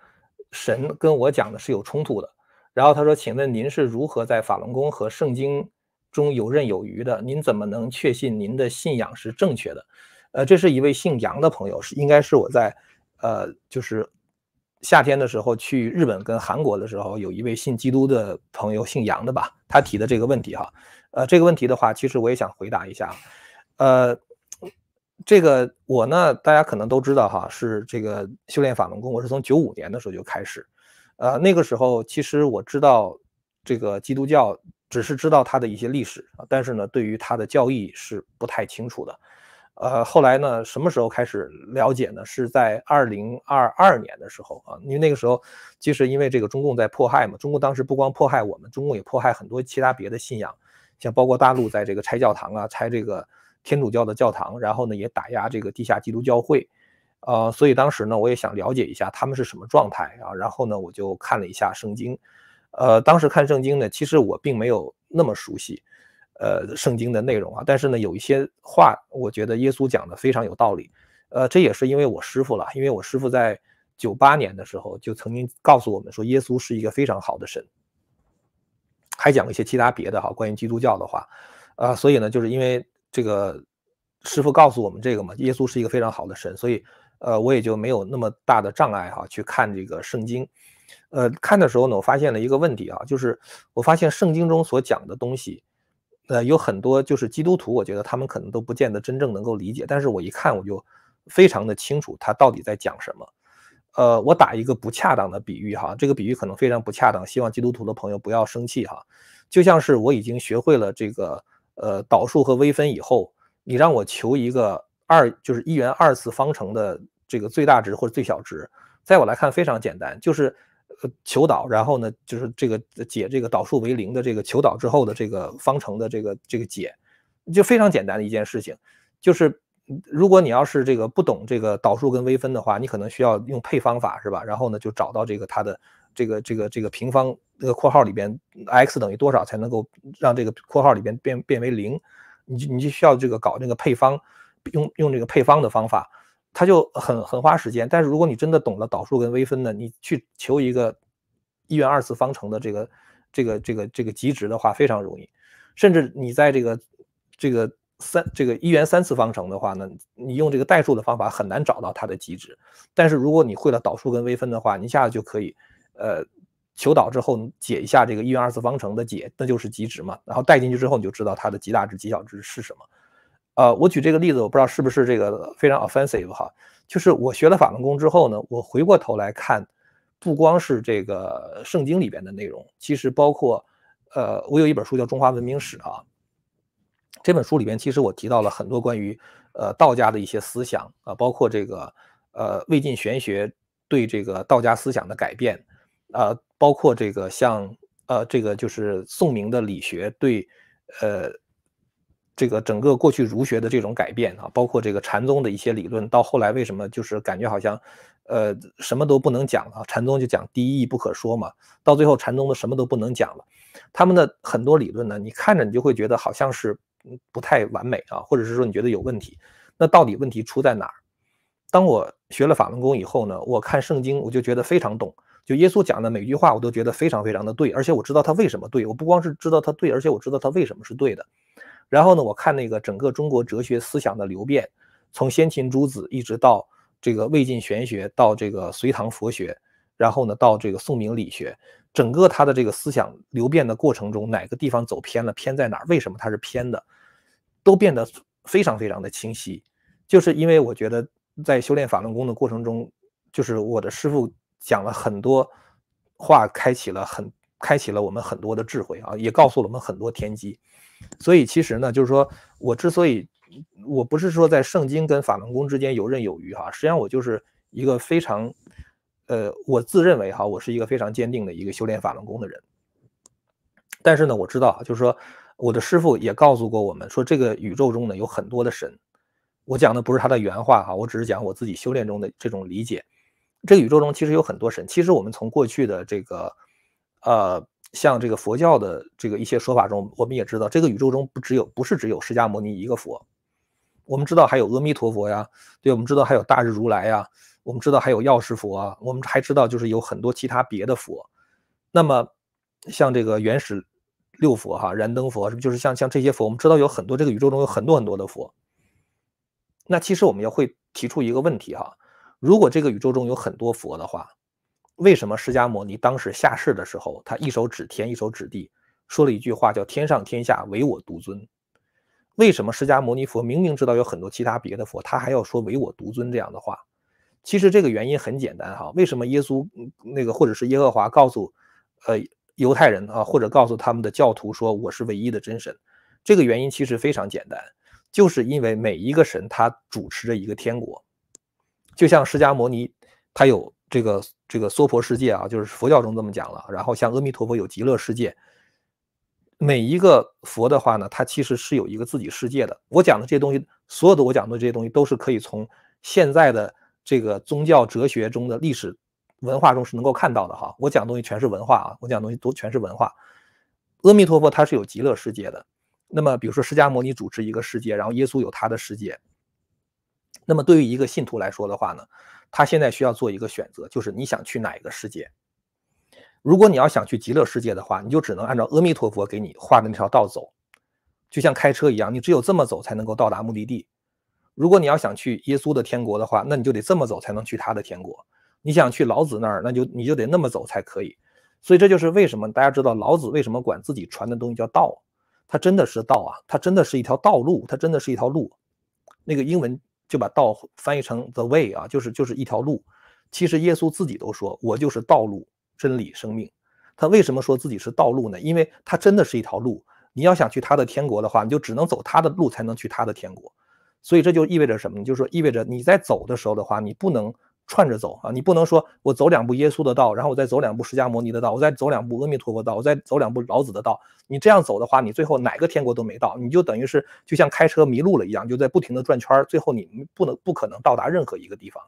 神跟我讲的是有冲突的。然后他说，请问您是如何在法轮功和圣经中游刃有余的？您怎么能确信您的信仰是正确的？呃，这是一位姓杨的朋友，是应该是我在呃，就是。夏天的时候去日本跟韩国的时候，有一位信基督的朋友，姓杨的吧，他提的这个问题哈，呃，这个问题的话，其实我也想回答一下，呃，这个我呢，大家可能都知道哈，是这个修炼法轮功，我是从九五年的时候就开始，呃，那个时候其实我知道这个基督教，只是知道它的一些历史，但是呢，对于它的教义是不太清楚的。呃，后来呢？什么时候开始了解呢？是在二零二二年的时候啊，因为那个时候，其实因为这个中共在迫害嘛，中共当时不光迫害我们，中共也迫害很多其他别的信仰，像包括大陆在这个拆教堂啊，拆这个天主教的教堂，然后呢也打压这个地下基督教会，呃，所以当时呢我也想了解一下他们是什么状态啊，然后呢我就看了一下圣经，呃，当时看圣经呢，其实我并没有那么熟悉。呃，圣经的内容啊，但是呢，有一些话，我觉得耶稣讲的非常有道理。呃，这也是因为我师傅了，因为我师傅在九八年的时候就曾经告诉我们说，耶稣是一个非常好的神，还讲了一些其他别的哈，关于基督教的话。啊，所以呢，就是因为这个师傅告诉我们这个嘛，耶稣是一个非常好的神，所以呃，我也就没有那么大的障碍哈，去看这个圣经。呃，看的时候呢，我发现了一个问题啊，就是我发现圣经中所讲的东西。呃，有很多就是基督徒，我觉得他们可能都不见得真正能够理解。但是我一看，我就非常的清楚他到底在讲什么。呃，我打一个不恰当的比喻哈，这个比喻可能非常不恰当，希望基督徒的朋友不要生气哈。就像是我已经学会了这个呃导数和微分以后，你让我求一个二就是一元二次方程的这个最大值或者最小值，在我来看非常简单，就是。求导，然后呢，就是这个解这个导数为零的这个求导之后的这个方程的这个这个解，就非常简单的一件事情。就是如果你要是这个不懂这个导数跟微分的话，你可能需要用配方法是吧？然后呢，就找到这个它的这个这个这个平方那个括号里边 x 等于多少才能够让这个括号里边变变为零，你就你就需要这个搞这个配方，用用这个配方的方法。它就很很花时间，但是如果你真的懂了导数跟微分呢，你去求一个一元二次方程的这个这个这个这个极值的话，非常容易。甚至你在这个这个三这个一元三次方程的话呢，你用这个代数的方法很难找到它的极值。但是如果你会了导数跟微分的话，你一下子就可以，呃，求导之后解一下这个一元二次方程的解，那就是极值嘛。然后带进去之后，你就知道它的极大值极小值是什么。呃，我举这个例子，我不知道是不是这个非常 offensive 哈，就是我学了法轮功之后呢，我回过头来看，不光是这个圣经里边的内容，其实包括，呃，我有一本书叫《中华文明史》啊，这本书里边其实我提到了很多关于，呃，道家的一些思想啊，包括这个，呃，魏晋玄学对这个道家思想的改变，啊，包括这个像，呃，这个就是宋明的理学对，呃。这个整个过去儒学的这种改变啊，包括这个禅宗的一些理论，到后来为什么就是感觉好像，呃，什么都不能讲了。禅宗就讲第一义不可说嘛，到最后禅宗的什么都不能讲了。他们的很多理论呢，你看着你就会觉得好像是不太完美啊，或者是说你觉得有问题。那到底问题出在哪儿？当我学了法轮功以后呢，我看圣经我就觉得非常懂，就耶稣讲的每句话我都觉得非常非常的对，而且我知道他为什么对。我不光是知道他对，而且我知道他为什么是对的。然后呢，我看那个整个中国哲学思想的流变，从先秦诸子一直到这个魏晋玄学到这个隋唐佛学，然后呢到这个宋明理学，整个他的这个思想流变的过程中，哪个地方走偏了，偏在哪儿，为什么它是偏的，都变得非常非常的清晰。就是因为我觉得在修炼法轮功的过程中，就是我的师傅讲了很多话，开启了很开启了我们很多的智慧啊，也告诉了我们很多天机。所以其实呢，就是说我之所以我不是说在圣经跟法轮功之间游刃有余哈，实际上我就是一个非常，呃，我自认为哈，我是一个非常坚定的一个修炼法轮功的人。但是呢，我知道就是说我的师傅也告诉过我们说，这个宇宙中呢有很多的神。我讲的不是他的原话哈，我只是讲我自己修炼中的这种理解。这个宇宙中其实有很多神，其实我们从过去的这个，呃。像这个佛教的这个一些说法中，我们也知道，这个宇宙中不只有不是只有释迦牟尼一个佛，我们知道还有阿弥陀佛呀，对，我们知道还有大日如来呀，我们知道还有药师佛，啊，我们还知道就是有很多其他别的佛。那么像这个原始六佛哈，燃灯佛是不是就是像像这些佛？我们知道有很多这个宇宙中有很多很多的佛。那其实我们要会提出一个问题哈，如果这个宇宙中有很多佛的话。为什么释迦牟尼当时下世的时候，他一手指天，一手指地，说了一句话，叫“天上天下，唯我独尊”。为什么释迦牟尼佛明明知道有很多其他别的佛，他还要说“唯我独尊”这样的话？其实这个原因很简单哈。为什么耶稣那个，或者是耶和华告诉呃犹太人啊，或者告诉他们的教徒说我是唯一的真神？这个原因其实非常简单，就是因为每一个神他主持着一个天国，就像释迦牟尼他有这个。这个娑婆世界啊，就是佛教中这么讲了。然后像阿弥陀佛有极乐世界，每一个佛的话呢，它其实是有一个自己世界的。我讲的这些东西，所有的我讲的这些东西都是可以从现在的这个宗教哲学中的历史文化中是能够看到的哈。我讲的东西全是文化啊，我讲的东西都全是文化。阿弥陀佛他是有极乐世界的，那么比如说释迦牟尼主持一个世界，然后耶稣有他的世界。那么对于一个信徒来说的话呢？他现在需要做一个选择，就是你想去哪一个世界？如果你要想去极乐世界的话，你就只能按照阿弥陀佛给你画的那条道走，就像开车一样，你只有这么走才能够到达目的地。如果你要想去耶稣的天国的话，那你就得这么走才能去他的天国。你想去老子那儿，那就你就得那么走才可以。所以这就是为什么大家知道老子为什么管自己传的东西叫道，它真的是道啊，它真的是一条道路，它真的是一条路。那个英文。就把道翻译成 the way 啊，就是就是一条路。其实耶稣自己都说，我就是道路、真理、生命。他为什么说自己是道路呢？因为他真的是一条路。你要想去他的天国的话，你就只能走他的路才能去他的天国。所以这就意味着什么？就是说意味着你在走的时候的话，你不能。串着走啊！你不能说我走两步耶稣的道，然后我再走两步释迦摩尼的道，我再走两步阿弥陀佛道，我再走两步老子的道。你这样走的话，你最后哪个天国都没到，你就等于是就像开车迷路了一样，就在不停的转圈，最后你不能不可能到达任何一个地方。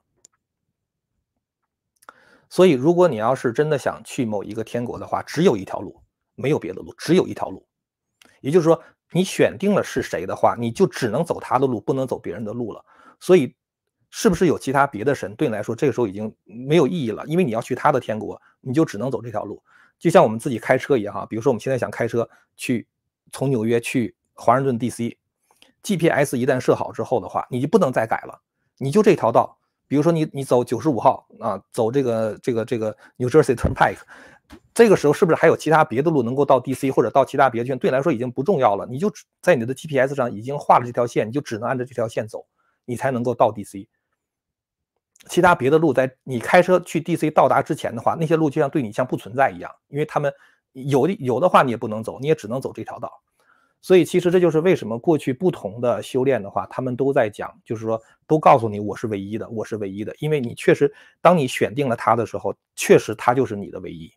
所以，如果你要是真的想去某一个天国的话，只有一条路，没有别的路，只有一条路。也就是说，你选定了是谁的话，你就只能走他的路，不能走别人的路了。所以。是不是有其他别的神对你来说这个时候已经没有意义了？因为你要去他的天国，你就只能走这条路。就像我们自己开车一样哈，比如说我们现在想开车去从纽约去华盛顿 D.C.，GPS 一旦设好之后的话，你就不能再改了，你就这条道。比如说你你走九十五号啊，走这个这个这个 New Jersey Turnpike，这个时候是不是还有其他别的路能够到 D.C. 或者到其他别的地方？对你来说已经不重要了。你就在你的 GPS 上已经画了这条线，你就只能按照这条线走，你才能够到 D.C. 其他别的路在你开车去 DC 到达之前的话，那些路就像对你像不存在一样，因为他们有的有的话你也不能走，你也只能走这条道。所以其实这就是为什么过去不同的修炼的话，他们都在讲，就是说都告诉你我是唯一的，我是唯一的，因为你确实当你选定了它的时候，确实它就是你的唯一。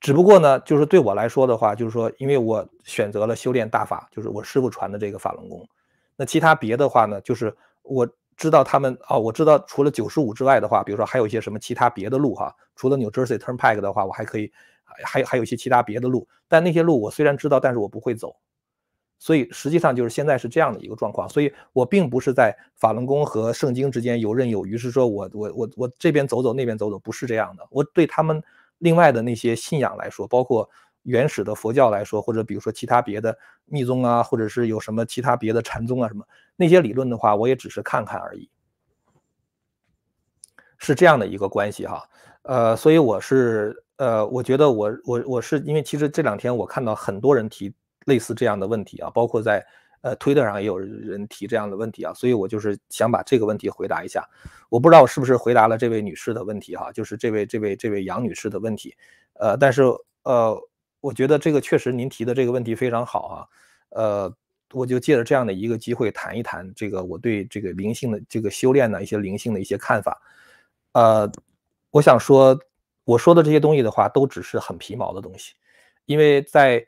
只不过呢，就是对我来说的话，就是说因为我选择了修炼大法，就是我师傅传的这个法轮功，那其他别的话呢，就是我。知道他们哦，我知道除了九十五之外的话，比如说还有一些什么其他别的路哈，除了 New Jersey Turnpike 的话，我还可以，还还有一些其他别的路，但那些路我虽然知道，但是我不会走，所以实际上就是现在是这样的一个状况，所以我并不是在法轮功和圣经之间游刃有余，是说我我我我这边走走那边走走，不是这样的，我对他们另外的那些信仰来说，包括。原始的佛教来说，或者比如说其他别的密宗啊，或者是有什么其他别的禅宗啊什么那些理论的话，我也只是看看而已，是这样的一个关系哈。呃，所以我是呃，我觉得我我我是因为其实这两天我看到很多人提类似这样的问题啊，包括在呃推特上也有人提这样的问题啊，所以我就是想把这个问题回答一下。我不知道我是不是回答了这位女士的问题哈，就是这位这位这位杨女士的问题，呃，但是呃。我觉得这个确实，您提的这个问题非常好啊，呃，我就借着这样的一个机会谈一谈这个我对这个灵性的这个修炼的一些灵性的一些看法，呃，我想说，我说的这些东西的话，都只是很皮毛的东西，因为在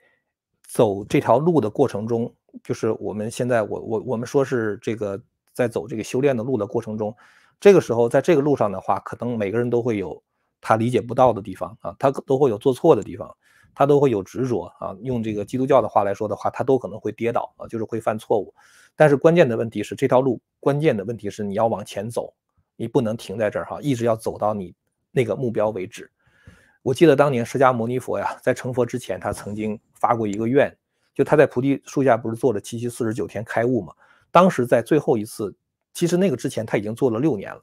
走这条路的过程中，就是我们现在我我我们说是这个在走这个修炼的路的过程中，这个时候在这个路上的话，可能每个人都会有他理解不到的地方啊，他都会有做错的地方。他都会有执着啊，用这个基督教的话来说的话，他都可能会跌倒啊，就是会犯错误。但是关键的问题是这条路，关键的问题是你要往前走，你不能停在这儿哈，一直要走到你那个目标为止。我记得当年释迦牟尼佛呀，在成佛之前，他曾经发过一个愿，就他在菩提树下不是做了七七四十九天开悟嘛？当时在最后一次，其实那个之前他已经做了六年了，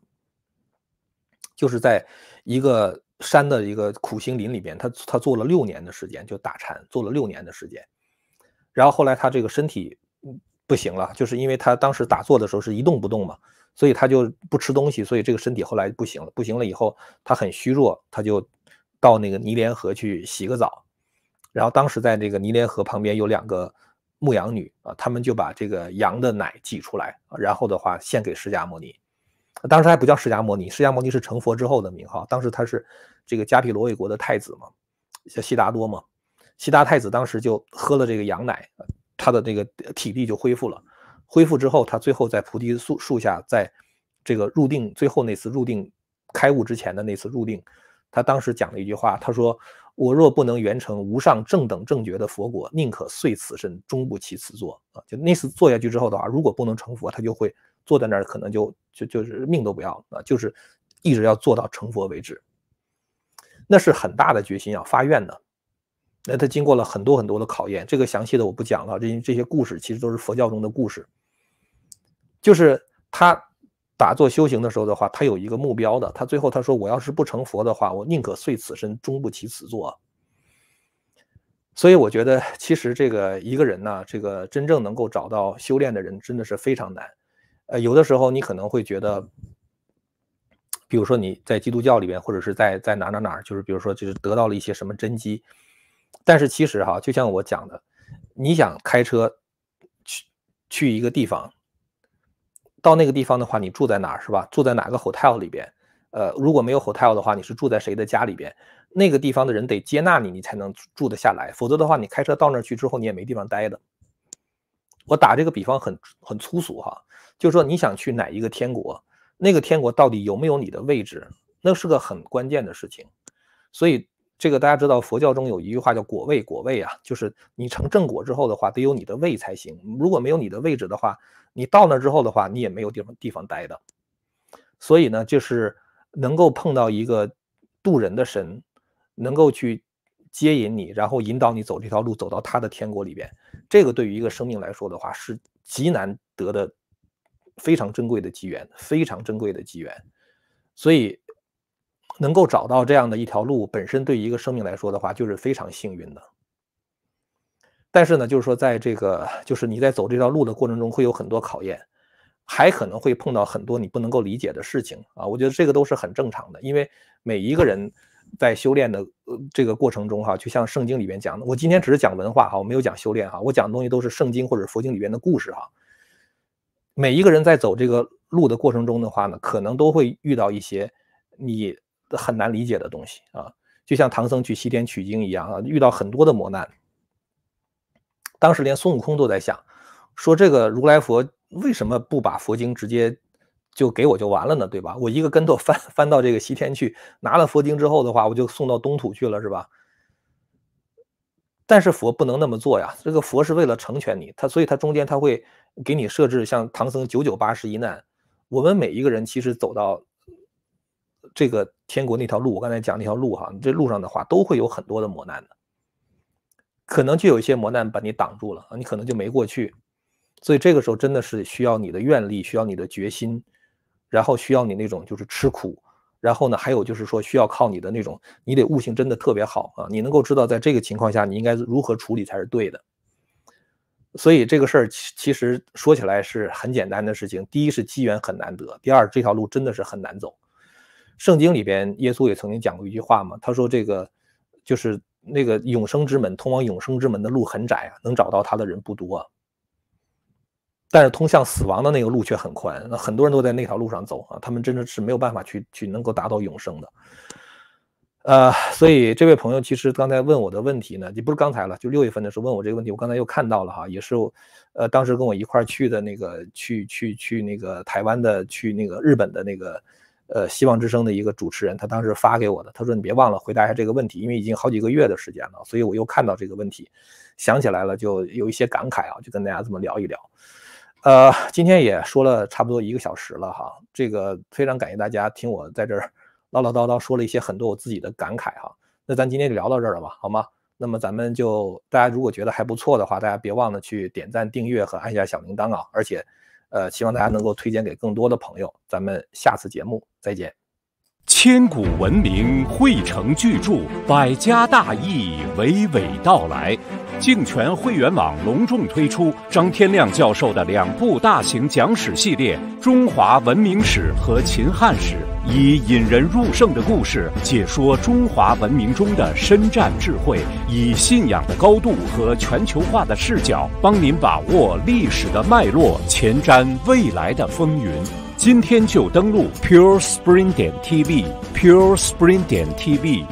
就是在一个。山的一个苦行林里边，他他做了六年的时间，就打禅做了六年的时间。然后后来他这个身体不行了，就是因为他当时打坐的时候是一动不动嘛，所以他就不吃东西，所以这个身体后来不行了，不行了以后他很虚弱，他就到那个尼莲河去洗个澡。然后当时在这个尼莲河旁边有两个牧羊女啊，她们就把这个羊的奶挤出来，然后的话献给释迦牟尼。当时还不叫释迦摩尼，释迦摩尼是成佛之后的名号。当时他是这个迦毗罗卫国的太子嘛，叫悉达多嘛。悉达太子当时就喝了这个羊奶，他的这个体力就恢复了。恢复之后，他最后在菩提树树下，在这个入定最后那次入定开悟之前的那次入定，他当时讲了一句话，他说：“我若不能圆成无上正等正觉的佛果，宁可碎此身，终不起此座。”啊，就那次坐下去之后的话，如果不能成佛，他就会。坐在那儿可能就就就是命都不要啊，就是一直要做到成佛为止，那是很大的决心啊，发愿的。那他经过了很多很多的考验，这个详细的我不讲了。这这些故事其实都是佛教中的故事。就是他打坐修行的时候的话，他有一个目标的。他最后他说：“我要是不成佛的话，我宁可碎此身，终不起此座。”所以我觉得，其实这个一个人呢，这个真正能够找到修炼的人，真的是非常难。呃，有的时候你可能会觉得，比如说你在基督教里边，或者是在在哪哪哪，就是比如说就是得到了一些什么真机，但是其实哈，就像我讲的，你想开车去去一个地方，到那个地方的话，你住在哪儿是吧？住在哪个 hotel 里边？呃，如果没有 hotel 的话，你是住在谁的家里边？那个地方的人得接纳你，你才能住得下来，否则的话，你开车到那儿去之后，你也没地方待的。我打这个比方很很粗俗哈。就说你想去哪一个天国，那个天国到底有没有你的位置，那是个很关键的事情。所以这个大家知道，佛教中有一句话叫“果位”，果位啊，就是你成正果之后的话，得有你的位才行。如果没有你的位置的话，你到那之后的话，你也没有地方地方待的。所以呢，就是能够碰到一个渡人的神，能够去接引你，然后引导你走这条路，走到他的天国里边。这个对于一个生命来说的话，是极难得的。非常珍贵的机缘，非常珍贵的机缘，所以能够找到这样的一条路，本身对一个生命来说的话，就是非常幸运的。但是呢，就是说，在这个就是你在走这条路的过程中，会有很多考验，还可能会碰到很多你不能够理解的事情啊。我觉得这个都是很正常的，因为每一个人在修炼的这个过程中哈，就像圣经里面讲的，我今天只是讲文化哈，我没有讲修炼哈，我讲的东西都是圣经或者佛经里面的故事哈。每一个人在走这个路的过程中的话呢，可能都会遇到一些你很难理解的东西啊，就像唐僧去西天取经一样啊，遇到很多的磨难。当时连孙悟空都在想，说这个如来佛为什么不把佛经直接就给我就完了呢？对吧？我一个跟头翻翻到这个西天去，拿了佛经之后的话，我就送到东土去了，是吧？但是佛不能那么做呀，这个佛是为了成全你，他所以他中间他会。给你设置像唐僧九九八十一难，我们每一个人其实走到这个天国那条路，我刚才讲那条路哈，这路上的话都会有很多的磨难的，可能就有一些磨难把你挡住了啊，你可能就没过去。所以这个时候真的是需要你的愿力，需要你的决心，然后需要你那种就是吃苦，然后呢还有就是说需要靠你的那种，你得悟性真的特别好啊，你能够知道在这个情况下你应该如何处理才是对的。所以这个事儿其其实说起来是很简单的事情。第一是机缘很难得，第二这条路真的是很难走。圣经里边耶稣也曾经讲过一句话嘛，他说这个就是那个永生之门，通往永生之门的路很窄啊，能找到他的人不多。但是通向死亡的那个路却很宽，那很多人都在那条路上走啊，他们真的是没有办法去去能够达到永生的。呃，所以这位朋友其实刚才问我的问题呢，也不是刚才了，就六月份的时候问我这个问题，我刚才又看到了哈，也是，呃，当时跟我一块儿去的那个去去去那个台湾的去那个日本的那个，呃，希望之声的一个主持人，他当时发给我的，他说你别忘了回答一下这个问题，因为已经好几个月的时间了，所以我又看到这个问题，想起来了，就有一些感慨啊，就跟大家这么聊一聊。呃，今天也说了差不多一个小时了哈，这个非常感谢大家听我在这儿。唠唠叨叨说了一些很多我自己的感慨哈，那咱今天就聊到这儿了吧，好吗？那么咱们就大家如果觉得还不错的话，大家别忘了去点赞、订阅和按下小铃铛啊！而且，呃，希望大家能够推荐给更多的朋友。咱们下次节目再见。千古文明汇成巨著，百家大义娓娓道来。净泉会员网隆重推出张天亮教授的两部大型讲史系列《中华文明史》和《秦汉史》，以引人入胜的故事解说中华文明中的深战智慧，以信仰的高度和全球化的视角，帮您把握历史的脉络，前瞻未来的风云。今天就登录 purespring 点 tv，purespring 点 tv。